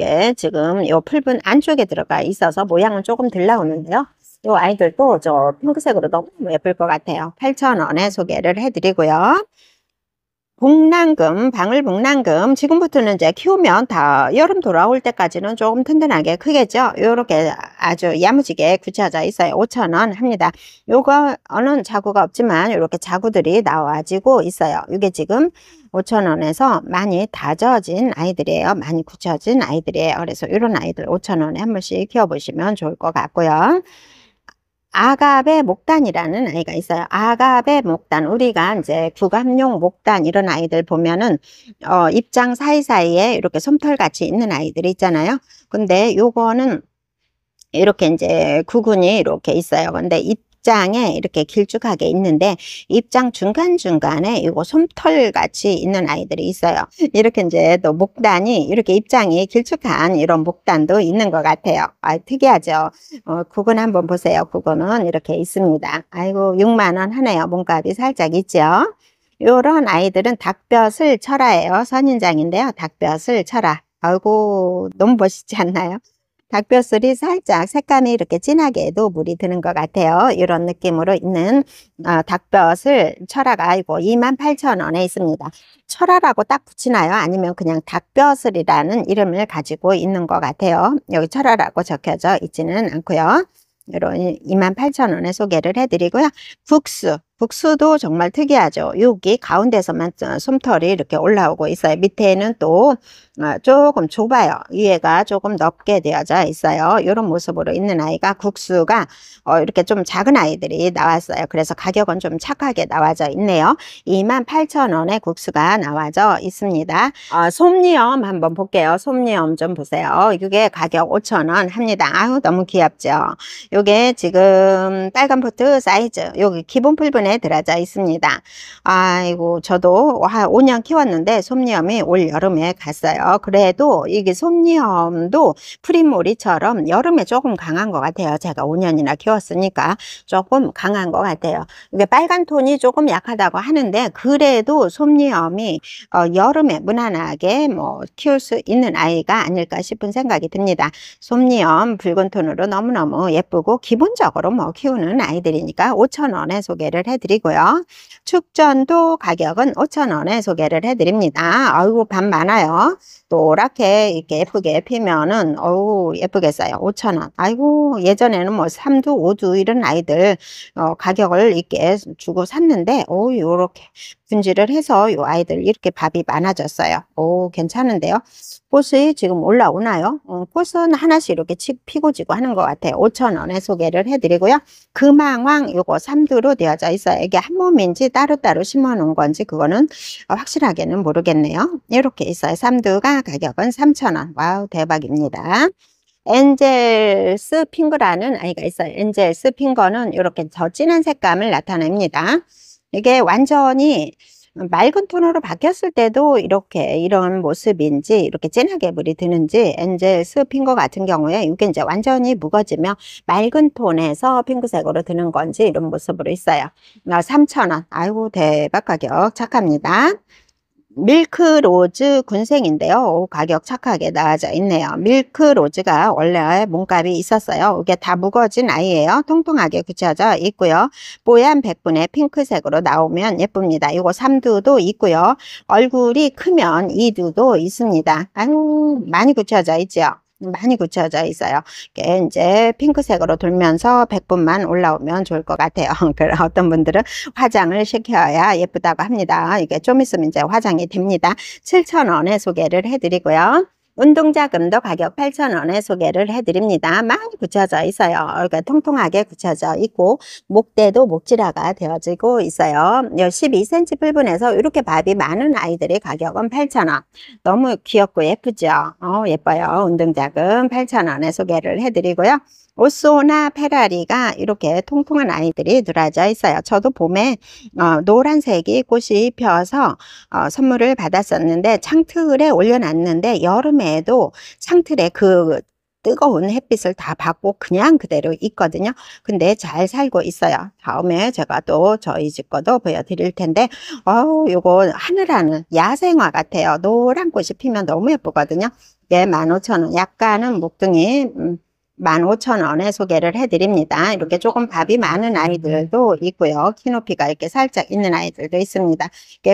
이게 예, 지금 이 풀분 안쪽에 들어가 있어서 모양은 조금 덜 나오는데요. 이 아이들도 저 핑크색으로 너무 예쁠 것 같아요. 8,000원에 소개를 해드리고요. 복랑금, 방울복랑금 지금부터는 이제 키우면 다 여름 돌아올 때까지는 조금 튼튼하게 크겠죠. 요렇게 아주 야무지게 구 굳혀져 있어요. 5,000원 합니다. 요거는 자구가 없지만 요렇게 자구들이 나와지고 있어요. 이게 지금 5,000원에서 많이 다져진 아이들이에요. 많이 굳혀진 아이들이에요. 그래서 이런 아이들 5,000원에 한 번씩 키워보시면 좋을 것 같고요. 아갑의 목단이라는 아이가 있어요. 아갑의 목단. 우리가 이제 구감용 목단 이런 아이들 보면은 어, 입장 사이사이에 이렇게 솜털같이 있는 아이들이 있잖아요. 근데 요거는 이렇게 이제 구근이 이렇게 있어요. 근데 이 입장에 이렇게 길쭉하게 있는데 입장 중간중간에 이거 솜털 같이 있는 아이들이 있어요. 이렇게 이제 또 목단이 이렇게 입장이 길쭉한 이런 목단도 있는 것 같아요. 아, 특이하죠. 어, 그건 한번 보세요. 그거는 이렇게 있습니다. 아이고 6만원 하네요. 몸값이 살짝 있죠. 요런 아이들은 닭볕을 철화예요. 선인장인데요. 닭볕을 철화. 아이고 너무 멋있지 않나요? 닭뼈살이 살짝 색감이 이렇게 진하게도 해 물이 드는 것 같아요. 이런 느낌으로 있는 어, 닭뼈슬 철화가 이고 28,000원에 있습니다. 철화라고 딱 붙이나요? 아니면 그냥 닭뼈슬이라는 이름을 가지고 있는 것 같아요. 여기 철화라고 적혀져 있지는 않고요. 이런 28,000원에 소개를 해드리고요. 국수, 국수도 정말 특이하죠. 여기 가운데서만 어, 솜털이 이렇게 올라오고 있어요. 밑에는 또 어, 조금 좁아요. 위에가 조금 넓게 되어져 있어요. 이런 모습으로 있는 아이가 국수가 어, 이렇게 좀 작은 아이들이 나왔어요. 그래서 가격은 좀 착하게 나와져 있네요. 2 8 0 0 0원의 국수가 나와져 있습니다. 어, 솜니엄 한번 볼게요. 솜니엄 좀 보세요. 이게 가격 5,000원 합니다. 아유 너무 귀엽죠. 이게 지금 빨간 포트 사이즈 여기 기본 풀분에 손에 들어져 있습니다. 아이고 저도 한 5년 키웠는데 솜니엄이 올 여름에 갔어요. 그래도 이게 솜니엄도 프린모리처럼 여름에 조금 강한 것 같아요. 제가 5년이나 키웠으니까 조금 강한 것 같아요. 이게 빨간 톤이 조금 약하다고 하는데 그래도 솜니엄이 어, 여름에 무난하게 뭐 키울 수 있는 아이가 아닐까 싶은 생각이 듭니다. 솜니엄 붉은 톤으로 너무너무 예쁘고 기본적으로 뭐 키우는 아이들이니까 5천원에 소개를 해 해드리고요. 축전도 가격은 5,000원에 소개를 해드립니다. 어우 반 많아요. 노랗게 이렇게 예쁘게 피면은 어우 예쁘게 싸요. 5,000원. 아이고 예전에는 뭐 3두, 5두 이런 아이들 어, 가격을 이렇게 주고 샀는데 오 요렇게 분질을 해서 요 아이들 이렇게 밥이 많아졌어요. 오 괜찮은데요. 보스 지금 올라오나요? 음, 보스는 하나씩 이렇게 피고 지고 하는 것 같아요. 5천원에 소개를 해드리고요. 금왕왕 이거3두로 되어져 있어요. 이게 한 몸인지 따로따로 심어놓은 건지 그거는 확실하게는 모르겠네요. 이렇게 있어요. 3두가 가격은 3천원 와우 대박입니다. 엔젤스 핑거라는 아이가 있어요. 엔젤스 핑거는 이렇게 더 진한 색감을 나타냅니다. 이게 완전히 맑은 톤으로 바뀌었을 때도 이렇게 이런 모습인지 이렇게 진하게 물이 드는지 엔젤스 핑거 같은 경우에 이게 이제 완전히 무거지며 맑은 톤에서 핑크색으로 드는 건지 이런 모습으로 있어요. 3,000원. 어, 아이고 대박 가격 착합니다. 밀크로즈 군생인데요. 가격 착하게 나와져 있네요. 밀크로즈가 원래 몸값이 있었어요. 이게 다 무거진 아이예요. 통통하게 굳혀져 있고요. 뽀얀 백분의 핑크색으로 나오면 예쁩니다. 이거 3두도 있고요. 얼굴이 크면 2두도 있습니다. 아유 많이 굳혀져 있죠. 많이 굳혀져 있어요. 이게 제 핑크색으로 돌면서 100분만 올라오면 좋을 것 같아요. 그런 어떤 분들은 화장을 시켜야 예쁘다고 합니다. 이게 좀 있으면 이제 화장이 됩니다. 7,000원에 소개를 해드리고요. 운동자금도 가격 8,000원에 소개를 해드립니다. 많이 굳혀져 있어요. 그러니까 통통하게 굳혀져 있고 목대도 목질화가 되어지고 있어요. 12cm 풀분에서 이렇게 밥이 많은 아이들의 가격은 8,000원. 너무 귀엽고 예쁘죠? 어, 예뻐요. 운동자금 8,000원에 소개를 해드리고요. 오쏘나 페라리가 이렇게 통통한 아이들이 늘어져 있어요. 저도 봄에 어, 노란색이 꽃이 피어서 어, 선물을 받았었는데 창틀에 올려놨는데 여름에도 창틀에 그 뜨거운 햇빛을 다 받고 그냥 그대로 있거든요. 근데 잘 살고 있어요. 다음에 제가 또 저희 집 거도 보여드릴 텐데 어우 요거 하늘하는 야생화 같아요. 노란 꽃이 피면 너무 예쁘거든요. 얘 예, 15,000원 약간은 목등이 음, 15,000원에 소개를 해드립니다. 이렇게 조금 밥이 많은 아이들도 있고요. 키 높이가 이렇게 살짝 있는 아이들도 있습니다.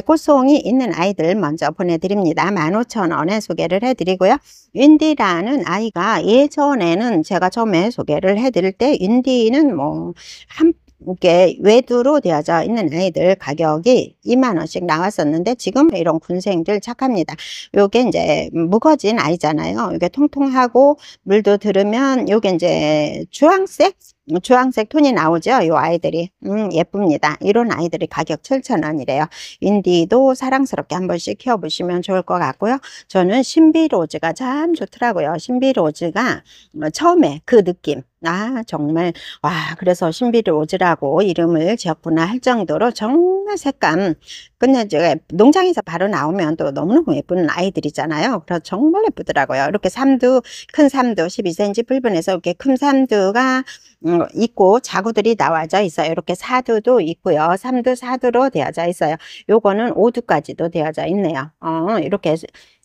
꽃송이 있는 아이들 먼저 보내드립니다. 15,000원에 소개를 해드리고요. 윈디라는 아이가 예전에는 제가 처음에 소개를 해드릴 때 윈디는 뭐한 이게 외두로 되어져 있는 아이들 가격이 2만원씩 나왔었는데 지금 이런 군생들 착합니다. 요게 이제 무거진 아이잖아요. 이게 통통하고 물도 들으면 요게 이제 주황색 음, 주황색 톤이 나오죠. 요 아이들이 음, 예쁩니다. 이런 아이들이 가격 7,000원이래요. 인디도 사랑스럽게 한 번씩 키워보시면 좋을 것 같고요. 저는 신비로즈가 참 좋더라고요. 신비로즈가 어, 처음에 그 느낌 아 정말 와 그래서 신비로즈라고 이름을 지었구나 할 정도로 정말 색감 근데 제가 농장에서 바로 나오면 또 너무너무 예쁜 아이들이잖아요. 그래서 정말 예쁘더라고요. 이렇게 삼두, 큰 삼두, 12cm 불분에서 이렇게 큰 삼두가 음, 있고 자구들이 나와져 있어요. 이렇게 사두도 있고요. 삼두, 사두로 되어져 있어요. 요거는 오두까지도 되어져 있네요. 어, 이렇게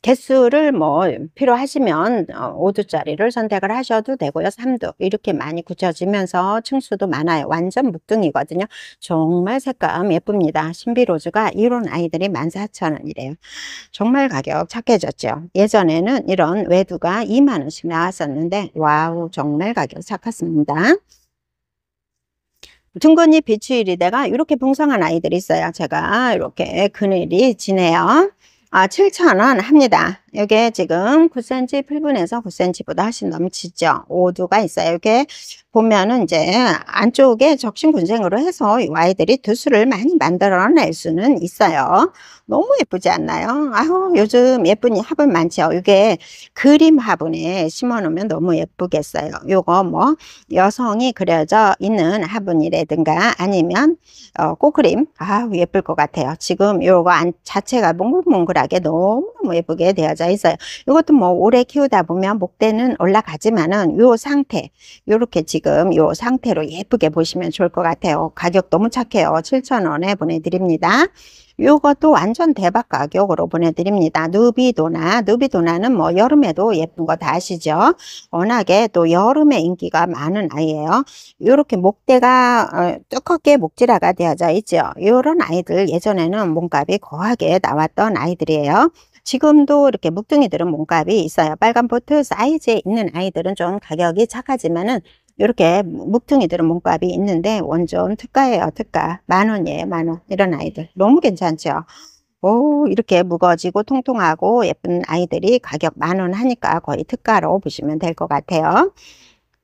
개수를 뭐 필요하시면 5두짜리를 어, 선택을 하셔도 되고요. 3두 이렇게 많이 굳혀지면서 층수도 많아요. 완전 무둥이거든요 정말 색감 예쁩니다. 신비로즈가 이런 아이들이 14,000원이래요. 정말 가격 착해졌죠. 예전에는 이런 외두가 2만원씩 나왔었는데 와우 정말 가격 착했습니다. 둥근이 비추이리대가 이렇게 풍성한 아이들이 있어요. 제가 이렇게 그늘이 지네요. 아, 칭찬원 합니다. 이게 지금 9cm 필분에서 9cm보다 훨씬 넘치죠. 5두가 있어요. 이게 보면은 이제 안쪽에 적신군생으로 해서 이 와이들이 두수를 많이 만들어낼 수는 있어요. 너무 예쁘지 않나요? 아유 요즘 예쁜 화분 많죠. 이게 그림 화분에 심어놓으면 너무 예쁘겠어요. 요거 뭐 여성이 그려져 있는 화분이라든가 아니면 어, 꽃그림 아 예쁠 것 같아요. 지금 요거 안, 자체가 몽글몽글하게 너무 예쁘게 되어져 이어져 있어요. 이것도 뭐 오래 키우다 보면 목대는 올라가지만은 요 상태, 요렇게 지금 요 상태로 예쁘게 보시면 좋을 것 같아요. 가격 너무 착해요. 7,000원에 보내드립니다. 요것도 완전 대박 가격으로 보내드립니다. 누비도나, 누비도나는 뭐 여름에도 예쁜 거 다 아시죠? 워낙에 또 여름에 인기가 많은 아이예요. 요렇게 목대가 두껍게 어, 목질화가 되어져 있죠. 요런 아이들 예전에는 몸값이 거하게 나왔던 아이들이에요. 지금도 이렇게 묵둥이들은 몸값이 있어요. 빨간 보트 사이즈에 있는 아이들은 좀 가격이 착하지만은 이렇게 묵둥이들은 몸값이 있는데 원전 특가예요. 특가. 만 원이에요. 만 원. 이런 아이들. 너무 괜찮죠? 오 이렇게 무거지고 워 통통하고 예쁜 아이들이 가격 만 원 하니까 거의 특가로 보시면 될 것 같아요.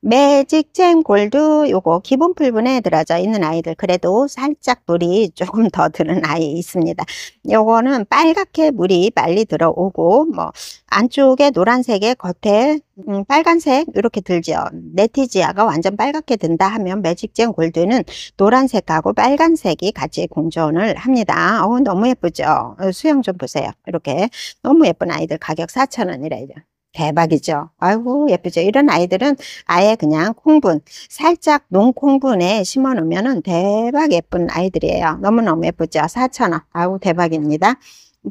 매직잼 골드 요거 기본 풀분에 들어져 있는 아이들 그래도 살짝 물이 조금 더 드는 아이 있습니다. 요거는 빨갛게 물이 빨리 들어오고 뭐 안쪽에 노란색에 겉에 음, 빨간색 이렇게 들죠. 네티지아가 완전 빨갛게 든다 하면 매직잼 골드는 노란색하고 빨간색이 같이 공존을 합니다. 어우 너무 예쁘죠? 수영 좀 보세요. 이렇게 너무 예쁜 아이들 가격 4,000원이래요. 대박이죠. 아이고 예쁘죠. 이런 아이들은 아예 그냥 콩분 살짝 농콩분에 심어 놓으면 은 대박 예쁜 아이들이에요. 너무너무 예쁘죠. 4천원 아우 대박입니다.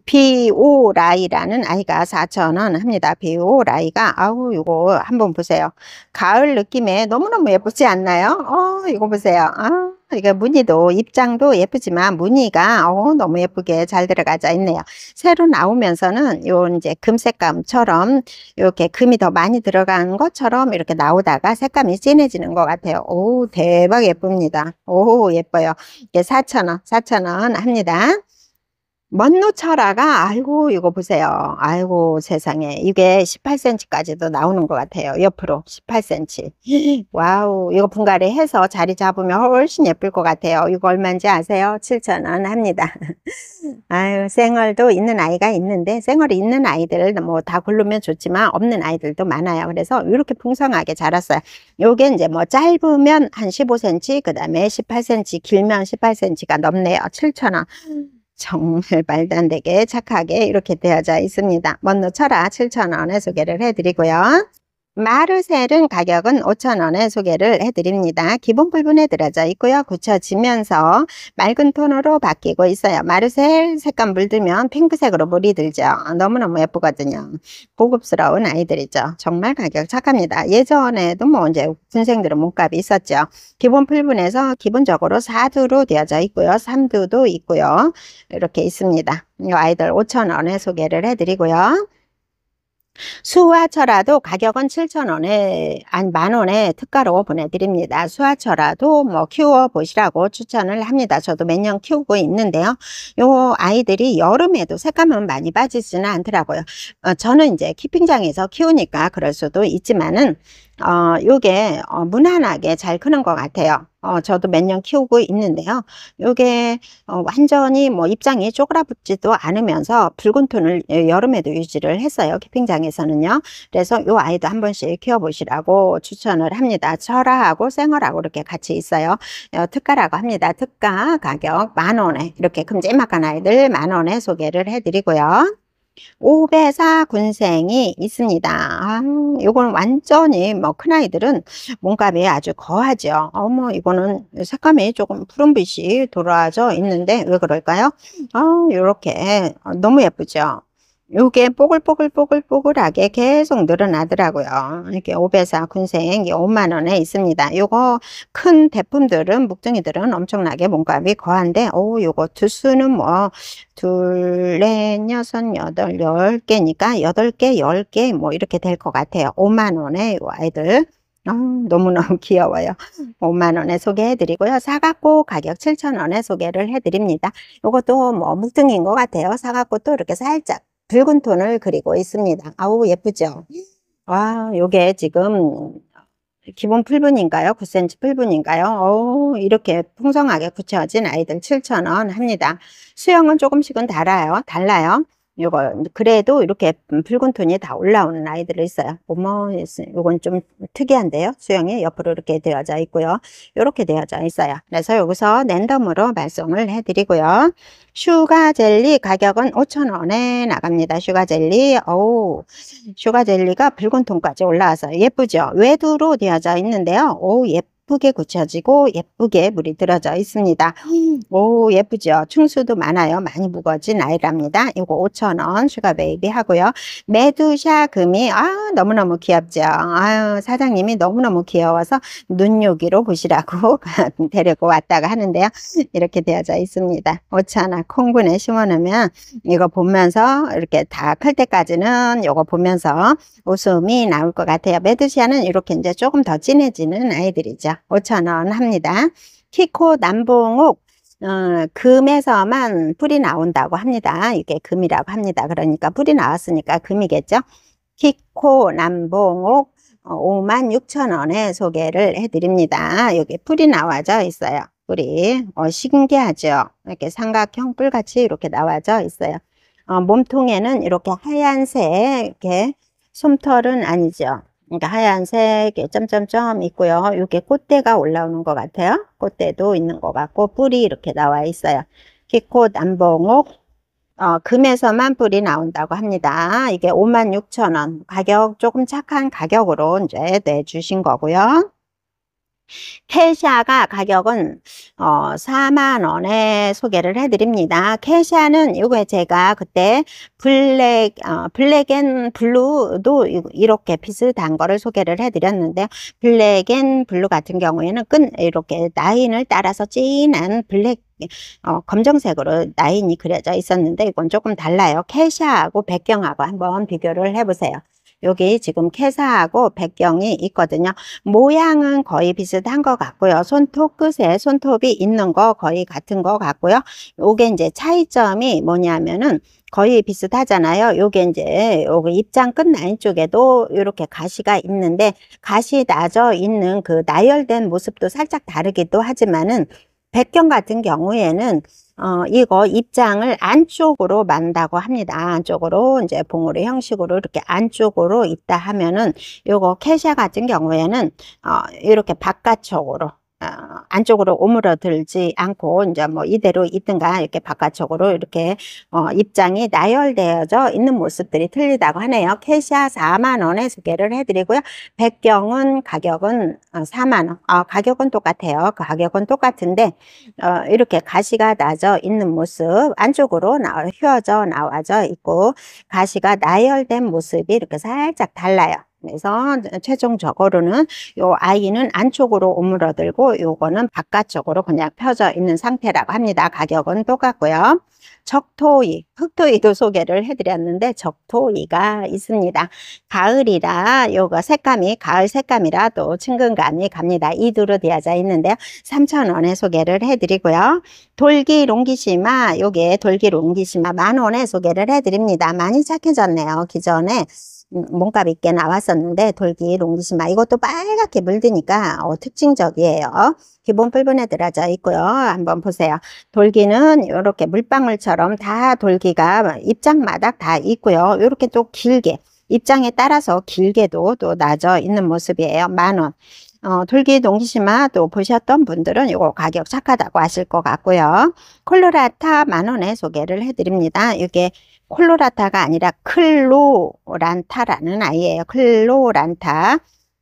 비오라이라는 아이가 4,000원 합니다. 비오라이가 아우 이거 한번 보세요. 가을 느낌에 너무너무 예쁘지 않나요? 어 이거 보세요. 아 이게 무늬도 입장도 예쁘지만 무늬가 어 너무 예쁘게 잘 들어가져 있네요. 새로 나오면서는 요 이제 금 색감처럼 이렇게 금이 더 많이 들어간 것처럼 이렇게 나오다가 색감이 진해지는 것 같아요. 오 대박 예쁩니다. 오 예뻐요. 이게 4,000원 4,000원 합니다. 먼노철아가 아이고 이거 보세요. 아이고 세상에 이게 18cm까지도 나오는 것 같아요. 옆으로 18cm. 와우 이거 분갈이 해서 자리 잡으면 훨씬 예쁠 것 같아요. 이거 얼마인지 아세요? 7,000원 합니다. 아유 생얼도 있는 아이가 있는데 생얼이 있는 아이들을 뭐다 고르면 좋지만 없는 아이들도 많아요. 그래서 이렇게 풍성하게 자랐어요. 요게 이제 뭐 짧으면 한 15cm 그 다음에 18cm 길면 18cm가 넘네요. 7,000원. 정말 말도 안 되게 착하게 이렇게 되어져 있습니다. 먼저 철아 7,000원에 소개를 해드리고요. 마르셀은 가격은 5,000원에 소개를 해드립니다. 기본 불분에 들어져 있고요. 굳혀지면서 맑은 톤으로 바뀌고 있어요. 마르셀 색감 물들면 핑크색으로 물이 들죠. 너무너무 예쁘거든요. 고급스러운 아이들이죠. 정말 가격 착합니다. 예전에도 뭐 이제 군생들은 몸값이 있었죠. 기본 불분에서 기본적으로 4두로 되어져 있고요. 3두도 있고요. 이렇게 있습니다. 이 아이들 5,000원에 소개를 해드리고요. 수화처라도 가격은 7,000원에, 아니, 만원에 특가로 보내드립니다. 수화처라도뭐 키워보시라고 추천을 합니다. 저도 몇 년 키우고 있는데요. 요 아이들이 여름에도 색감은 많이 빠지지는 않더라고요. 어, 저는 이제 키핑장에서 키우니까 그럴 수도 있지만은, 어, 요게, 어, 무난하게 잘 크는 것 같아요. 어, 저도 몇 년 키우고 있는데요. 요게 어, 완전히 뭐 입장이 쪼그라붙지도 않으면서 붉은 톤을 여름에도 유지를 했어요. 캠핑장에서는요. 그래서 요 아이도 한 번씩 키워보시라고 추천을 합니다. 철화하고 생얼하고 이렇게 같이 있어요. 어, 특가라고 합니다. 특가 가격 만원에 이렇게 큼지막한 아이들 만원에 소개를 해드리고요. 5배사 군생이 있습니다. 아, 이건 완전히 뭐 큰아이들은 몸값이 아주 거하죠. 어머 뭐 이거는 색감이 조금 푸른빛이 돌아져 있는데 왜 그럴까요? 아, 어, 이렇게 어, 너무 예쁘죠. 요게 뽀글뽀글뽀글뽀글하게 계속 늘어나더라고요. 이렇게 5배사 군생 이 5만원에 있습니다. 요거 큰 대품들은 묵둥이들은 엄청나게 몸값이 거한데 오 요거 두수는 뭐 둘, 넷, 여섯, 여덟, 열 개니까 여덟 개, 열 개 뭐 이렇게 될 것 같아요. 5만원에 요 아이들 어, 너무너무 귀여워요. 5만원에 소개해드리고요. 사갖고 가격 7천원에 소개를 해드립니다. 요것도뭐 묵등인 것 같아요. 사갖고 또 이렇게 살짝 붉은 톤을 그리고 있습니다. 아우 예쁘죠? 와 요게 지금 기본 풀분인가요? 9cm 풀분인가요? 오, 이렇게 풍성하게 굳혀진 아이들 7,000원 합니다. 수영은 조금씩은 달아요. 달라요. 요거 그래도 이렇게 붉은 톤이 다 올라오는 아이들이 있어요. 어머, 요건 좀 특이한데요. 수영이 옆으로 이렇게 되어져 있고요. 이렇게 되어져 있어요. 그래서 여기서 랜덤으로 발송을 해드리고요. 슈가 젤리 가격은 5,000원에 나갑니다. 슈가 젤리. 어우, 슈가 젤리가 붉은 톤까지 올라와서 예쁘죠. 외두로 되어져 있는데요. 어 예쁘. 예쁘게 굳혀지고 예쁘게 물이 들어져 있습니다. 오 예쁘죠? 충수도 많아요. 많이 무거진 워 아이랍니다. 이거 5천원 슈가베이비 하고요. 메두샤 금이 아 너무너무 귀엽죠? 아유 사장님이 너무너무 귀여워서 눈요기로 보시라고 데리고 왔다가 하는데요. 이렇게 되어져 있습니다. 5 0 0원 콩분에 심어놓으면 이거 보면서 이렇게 다 클 때까지는 이거 보면서 웃음이 나올 것 같아요. 메두샤는 이렇게 이제 조금 더 진해지는 아이들이죠. 5,000원 합니다. 키코 남봉옥 어, 금에서만 풀이 나온다고 합니다. 이게 금이라고 합니다. 그러니까 풀이 나왔으니까 금이겠죠. 키코 남봉옥 56,000원에 어, 소개를 해드립니다. 여기 풀이 나와져 있어요. 뿌리 어, 신기하죠 이렇게 삼각형 뿔같이 이렇게 나와져 있어요 어, 몸통에는 이렇게 하얀색 이렇게 솜털은 아니죠 그러니까 하얀색 점점점 있고요. 이게 꽃대가 올라오는 것 같아요. 꽃대도 있는 것 같고 뿌리 이렇게 나와 있어요. 키콧 안봉옥 어, 금에서만 뿌리 나온다고 합니다. 이게 56,000원 가격 조금 착한 가격으로 이제 내주신 거고요. 캐시아가 가격은 어, 4만원에 소개를 해드립니다. 캐시아는 이거 제가 그때 블랙, 어, 블랙 앤 블루도 이렇게 비슷한 거를 소개를 해드렸는데 블랙 앤 블루 같은 경우에는 끈 이렇게 라인을 따라서 진한 블랙 어, 검정색으로 라인이 그려져 있었는데 이건 조금 달라요. 캐시아하고 백경하고 한번 비교를 해보세요. 여기 지금 캐사하고 백경이 있거든요. 모양은 거의 비슷한 것 같고요. 손톱 끝에 손톱이 있는 거 거의 같은 것 같고요. 요게 이제 차이점이 뭐냐면은 거의 비슷하잖아요. 요게 이제 여기 입장 끝난인 쪽에도 이렇게 가시가 있는데 가시 나져 있는 그 나열된 모습도 살짝 다르기도 하지만은 백경 같은 경우에는 어, 이거 입장을 안쪽으로 만다고 합니다. 안쪽으로 이제 봉우리 형식으로 이렇게 안쪽으로 있다 하면은 요거 캐시아 같은 경우에는 어, 이렇게 바깥쪽으로 어, 안쪽으로 오므러들지 않고 이제 뭐 이대로 있든가 이렇게 바깥쪽으로 이렇게 어 입장이 나열되어져 있는 모습들이 틀리다고 하네요. 캐시아 4만 원에 소개를 해드리고요. 백경은 가격은 4만 어, 원. 어 가격은 똑같아요. 그 가격은 똑같은데 어 이렇게 가시가 나져 있는 모습 안쪽으로 휘어져 나와져 있고 가시가 나열된 모습이 이렇게 살짝 달라요. 그래서 최종적으로는 요 아이는 안쪽으로 오므러들고 요거는 바깥쪽으로 그냥 펴져 있는 상태라고 합니다. 가격은 똑같고요. 적토이, 흑토이도 소개를 해드렸는데 적토이가 있습니다. 가을이라 요거 색감이 가을 색감이라 또 친근감이 갑니다. 이두로 되어져 있는데요. 3,000원에 소개를 해드리고요. 돌기 롱기시마 요게 돌기 롱기시마 만원에 소개를 해드립니다. 많이 착해졌네요. 기존에 몸값 있게 나왔었는데 돌기 롱기시마 이것도 빨갛게 물드니까 어, 특징적이에요. 기본 풀분에 들어져 있고요. 한번 보세요. 돌기는 이렇게 물방울처럼 다 돌기가 입장마다 다 있고요. 이렇게 또 길게 입장에 따라서 길게도 또 나져 있는 모습이에요. 만원. 어, 돌기 농기시마또 보셨던 분들은 이거 가격 착하다고 하실 것 같고요. 콜로라타 만원에 소개를 해드립니다. 이게 콜로라타가 아니라 클로란타라는 아이예요. 클로란타.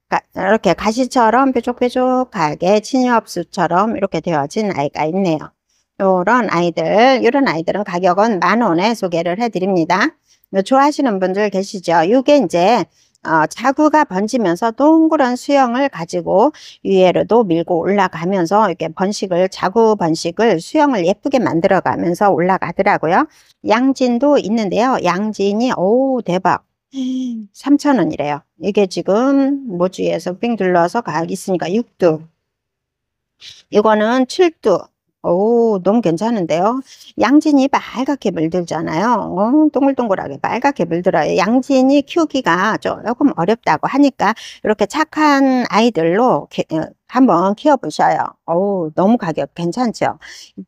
그러니까 이렇게 가시처럼 뾰족뾰족하게 친엽수처럼 이렇게 되어진 아이가 있네요. 이런 아이들, 이런 아이들은 가격은 만 원에 소개를 해드립니다. 좋아하시는 분들 계시죠? 이게 이제 어, 자구가 번지면서 동그란 수형을 가지고 위에로도 밀고 올라가면서 이렇게 번식을 자구 번식을 수형을 예쁘게 만들어 가면서 올라가더라고요. 양진도 있는데요. 양진이 오 대박 3천원이래요 이게 지금 모주에서 빙 둘러서 가 있으니까 6두 이거는 7두 오, 너무 괜찮은데요. 양진이 빨갛게 물들잖아요. 어, 동글동글하게 빨갛게 물들어요. 양진이 키우기가 조금 어렵다고 하니까 이렇게 착한 아이들로 어, 한번 키워보셔요. 오, 너무 가격 괜찮죠?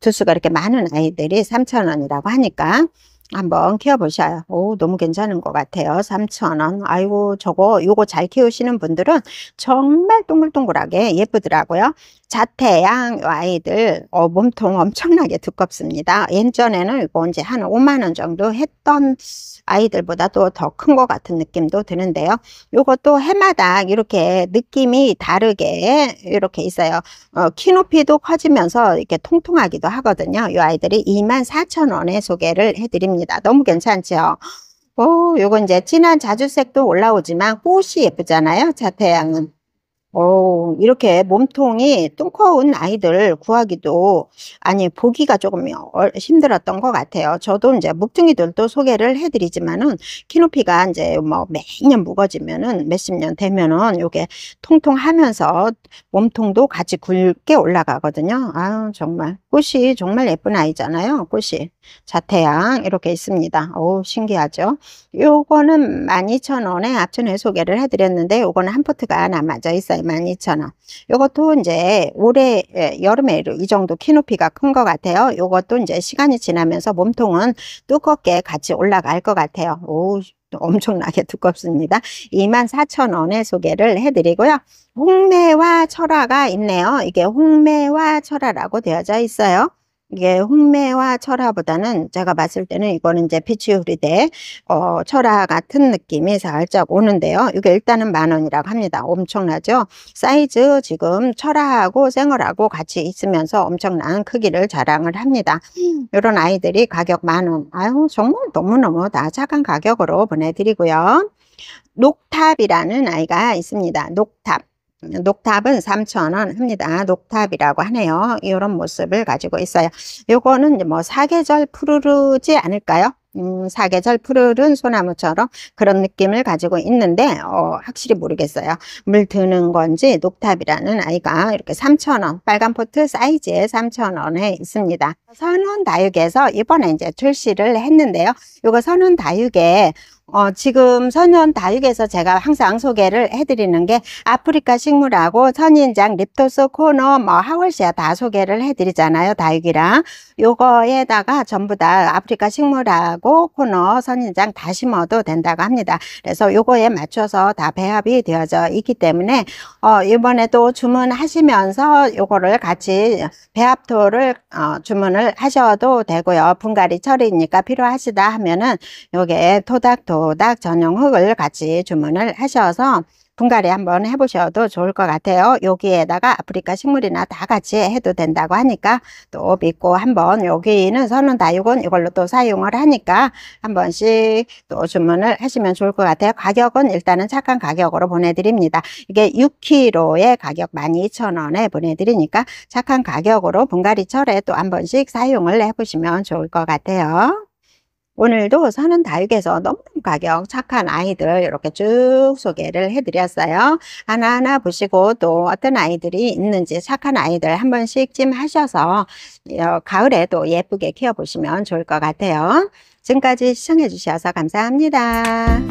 두수가 이렇게 많은 아이들이 3천원이라고 하니까. 한번 키워보셔요. 오 너무 괜찮은 것 같아요. 3,000원. 아이고 저거 요거 잘 키우시는 분들은 정말 동글동글하게 예쁘더라고요. 자태양 아이들 어, 몸통 엄청나게 두껍습니다. 예전에는 이거 이제 한 5만원 정도 했던 아이들보다도 더 큰 것 같은 느낌도 드는데요. 요것도 해마다 이렇게 느낌이 다르게 이렇게 있어요. 어, 키 높이도 커지면서 이렇게 통통하기도 하거든요. 요 아이들이 24,000원에 소개를 해드립니다. 예쁩니다. 너무 괜찮죠? 오, 요건 이제 진한 자주색도 올라오지만 꽃이 예쁘잖아요. 자태양은. 오, 이렇게 몸통이 뚱커운 아이들 구하기도, 아니, 보기가 조금 힘들었던 것 같아요. 저도 이제 묵둥이들도 소개를 해드리지만은, 키높이가 이제 뭐 매년 무거지면은 몇십 년 되면은 요게 통통하면서 몸통도 같이 굵게 올라가거든요. 아유, 정말. 꽃이 정말 예쁜 아이잖아요. 꽃이. 자태양 이렇게 있습니다. 오 신기하죠? 요거는 12,000원에 앞전에 소개를 해드렸는데 요거는 한 포트가 남아져 있어요. 12,000원. 요것도 이제 올해 여름에 이 정도 키높이가 큰 것 같아요. 요것도 이제 시간이 지나면서 몸통은 두껍게 같이 올라갈 것 같아요. 오, 엄청나게 두껍습니다. 24,000원에 소개를 해드리고요. 홍매와 철화가 있네요. 이게 홍매와 철화라고 되어져 있어요. 이게 홍매와 철화보다는 제가 봤을 때는 이거는 이제 피치후리대 어, 철화 같은 느낌이 살짝 오는데요. 이게 일단은 만 원이라고 합니다. 엄청나죠? 사이즈 지금 철화하고 생얼하고 같이 있으면서 엄청난 크기를 자랑을 합니다. 이런 아이들이 가격 만 원. 아유 정말 너무너무 나작한 가격으로 보내드리고요. 녹탑이라는 아이가 있습니다. 녹탑. 녹탑은 3,000원 합니다. 녹탑이라고 하네요. 이런 모습을 가지고 있어요. 요거는 뭐 사계절 푸르르지 않을까요? 음, 사계절 푸르른 소나무처럼 그런 느낌을 가지고 있는데 어, 확실히 모르겠어요. 물 드는 건지 녹탑이라는 아이가 이렇게 3,000원 빨간 포트 사이즈에 3,000원에 있습니다. 선원 다육에서 이번에 이제 출시를 했는데요. 이거 선원 다육에 어, 지금 선원 다육에서 제가 항상 소개를 해드리는 게 아프리카 식물하고 선인장, 립토스, 코너, 뭐 하월시아 다 소개를 해드리잖아요. 다육이랑 요거에다가 전부 다 아프리카 식물하고 코너, 선인장 다 심어도 된다고 합니다. 그래서 요거에 맞춰서 다 배합이 되어져 있기 때문에 어, 이번에도 주문하시면서 요거를 같이 배합토를 어, 주문을 하셔도 되고요. 분갈이 처리니까 필요하시다 하면은 요게 토닥토 도닥 전용흙을 같이 주문을 하셔서 분갈이 한번 해보셔도 좋을 것 같아요. 여기에다가 아프리카 식물이나 다 같이 해도 된다고 하니까 또 믿고 한번 여기는 선은 다육은 이걸로 또 사용을 하니까 한 번씩 또 주문을 하시면 좋을 것 같아요. 가격은 일단은 착한 가격으로 보내드립니다. 이게 6kg의 가격 12,000원에 보내드리니까 착한 가격으로 분갈이철에 또 한 번씩 사용을 해보시면 좋을 것 같아요. 오늘도 사는 다육에서 너무 가격 착한 아이들 이렇게 쭉 소개를 해드렸어요. 하나하나 보시고 또 어떤 아이들이 있는지 착한 아이들 한 번씩 찜 하셔서 어, 가을에 도 예쁘게 키워보시면 좋을 것 같아요. 지금까지 시청해주셔서 감사합니다.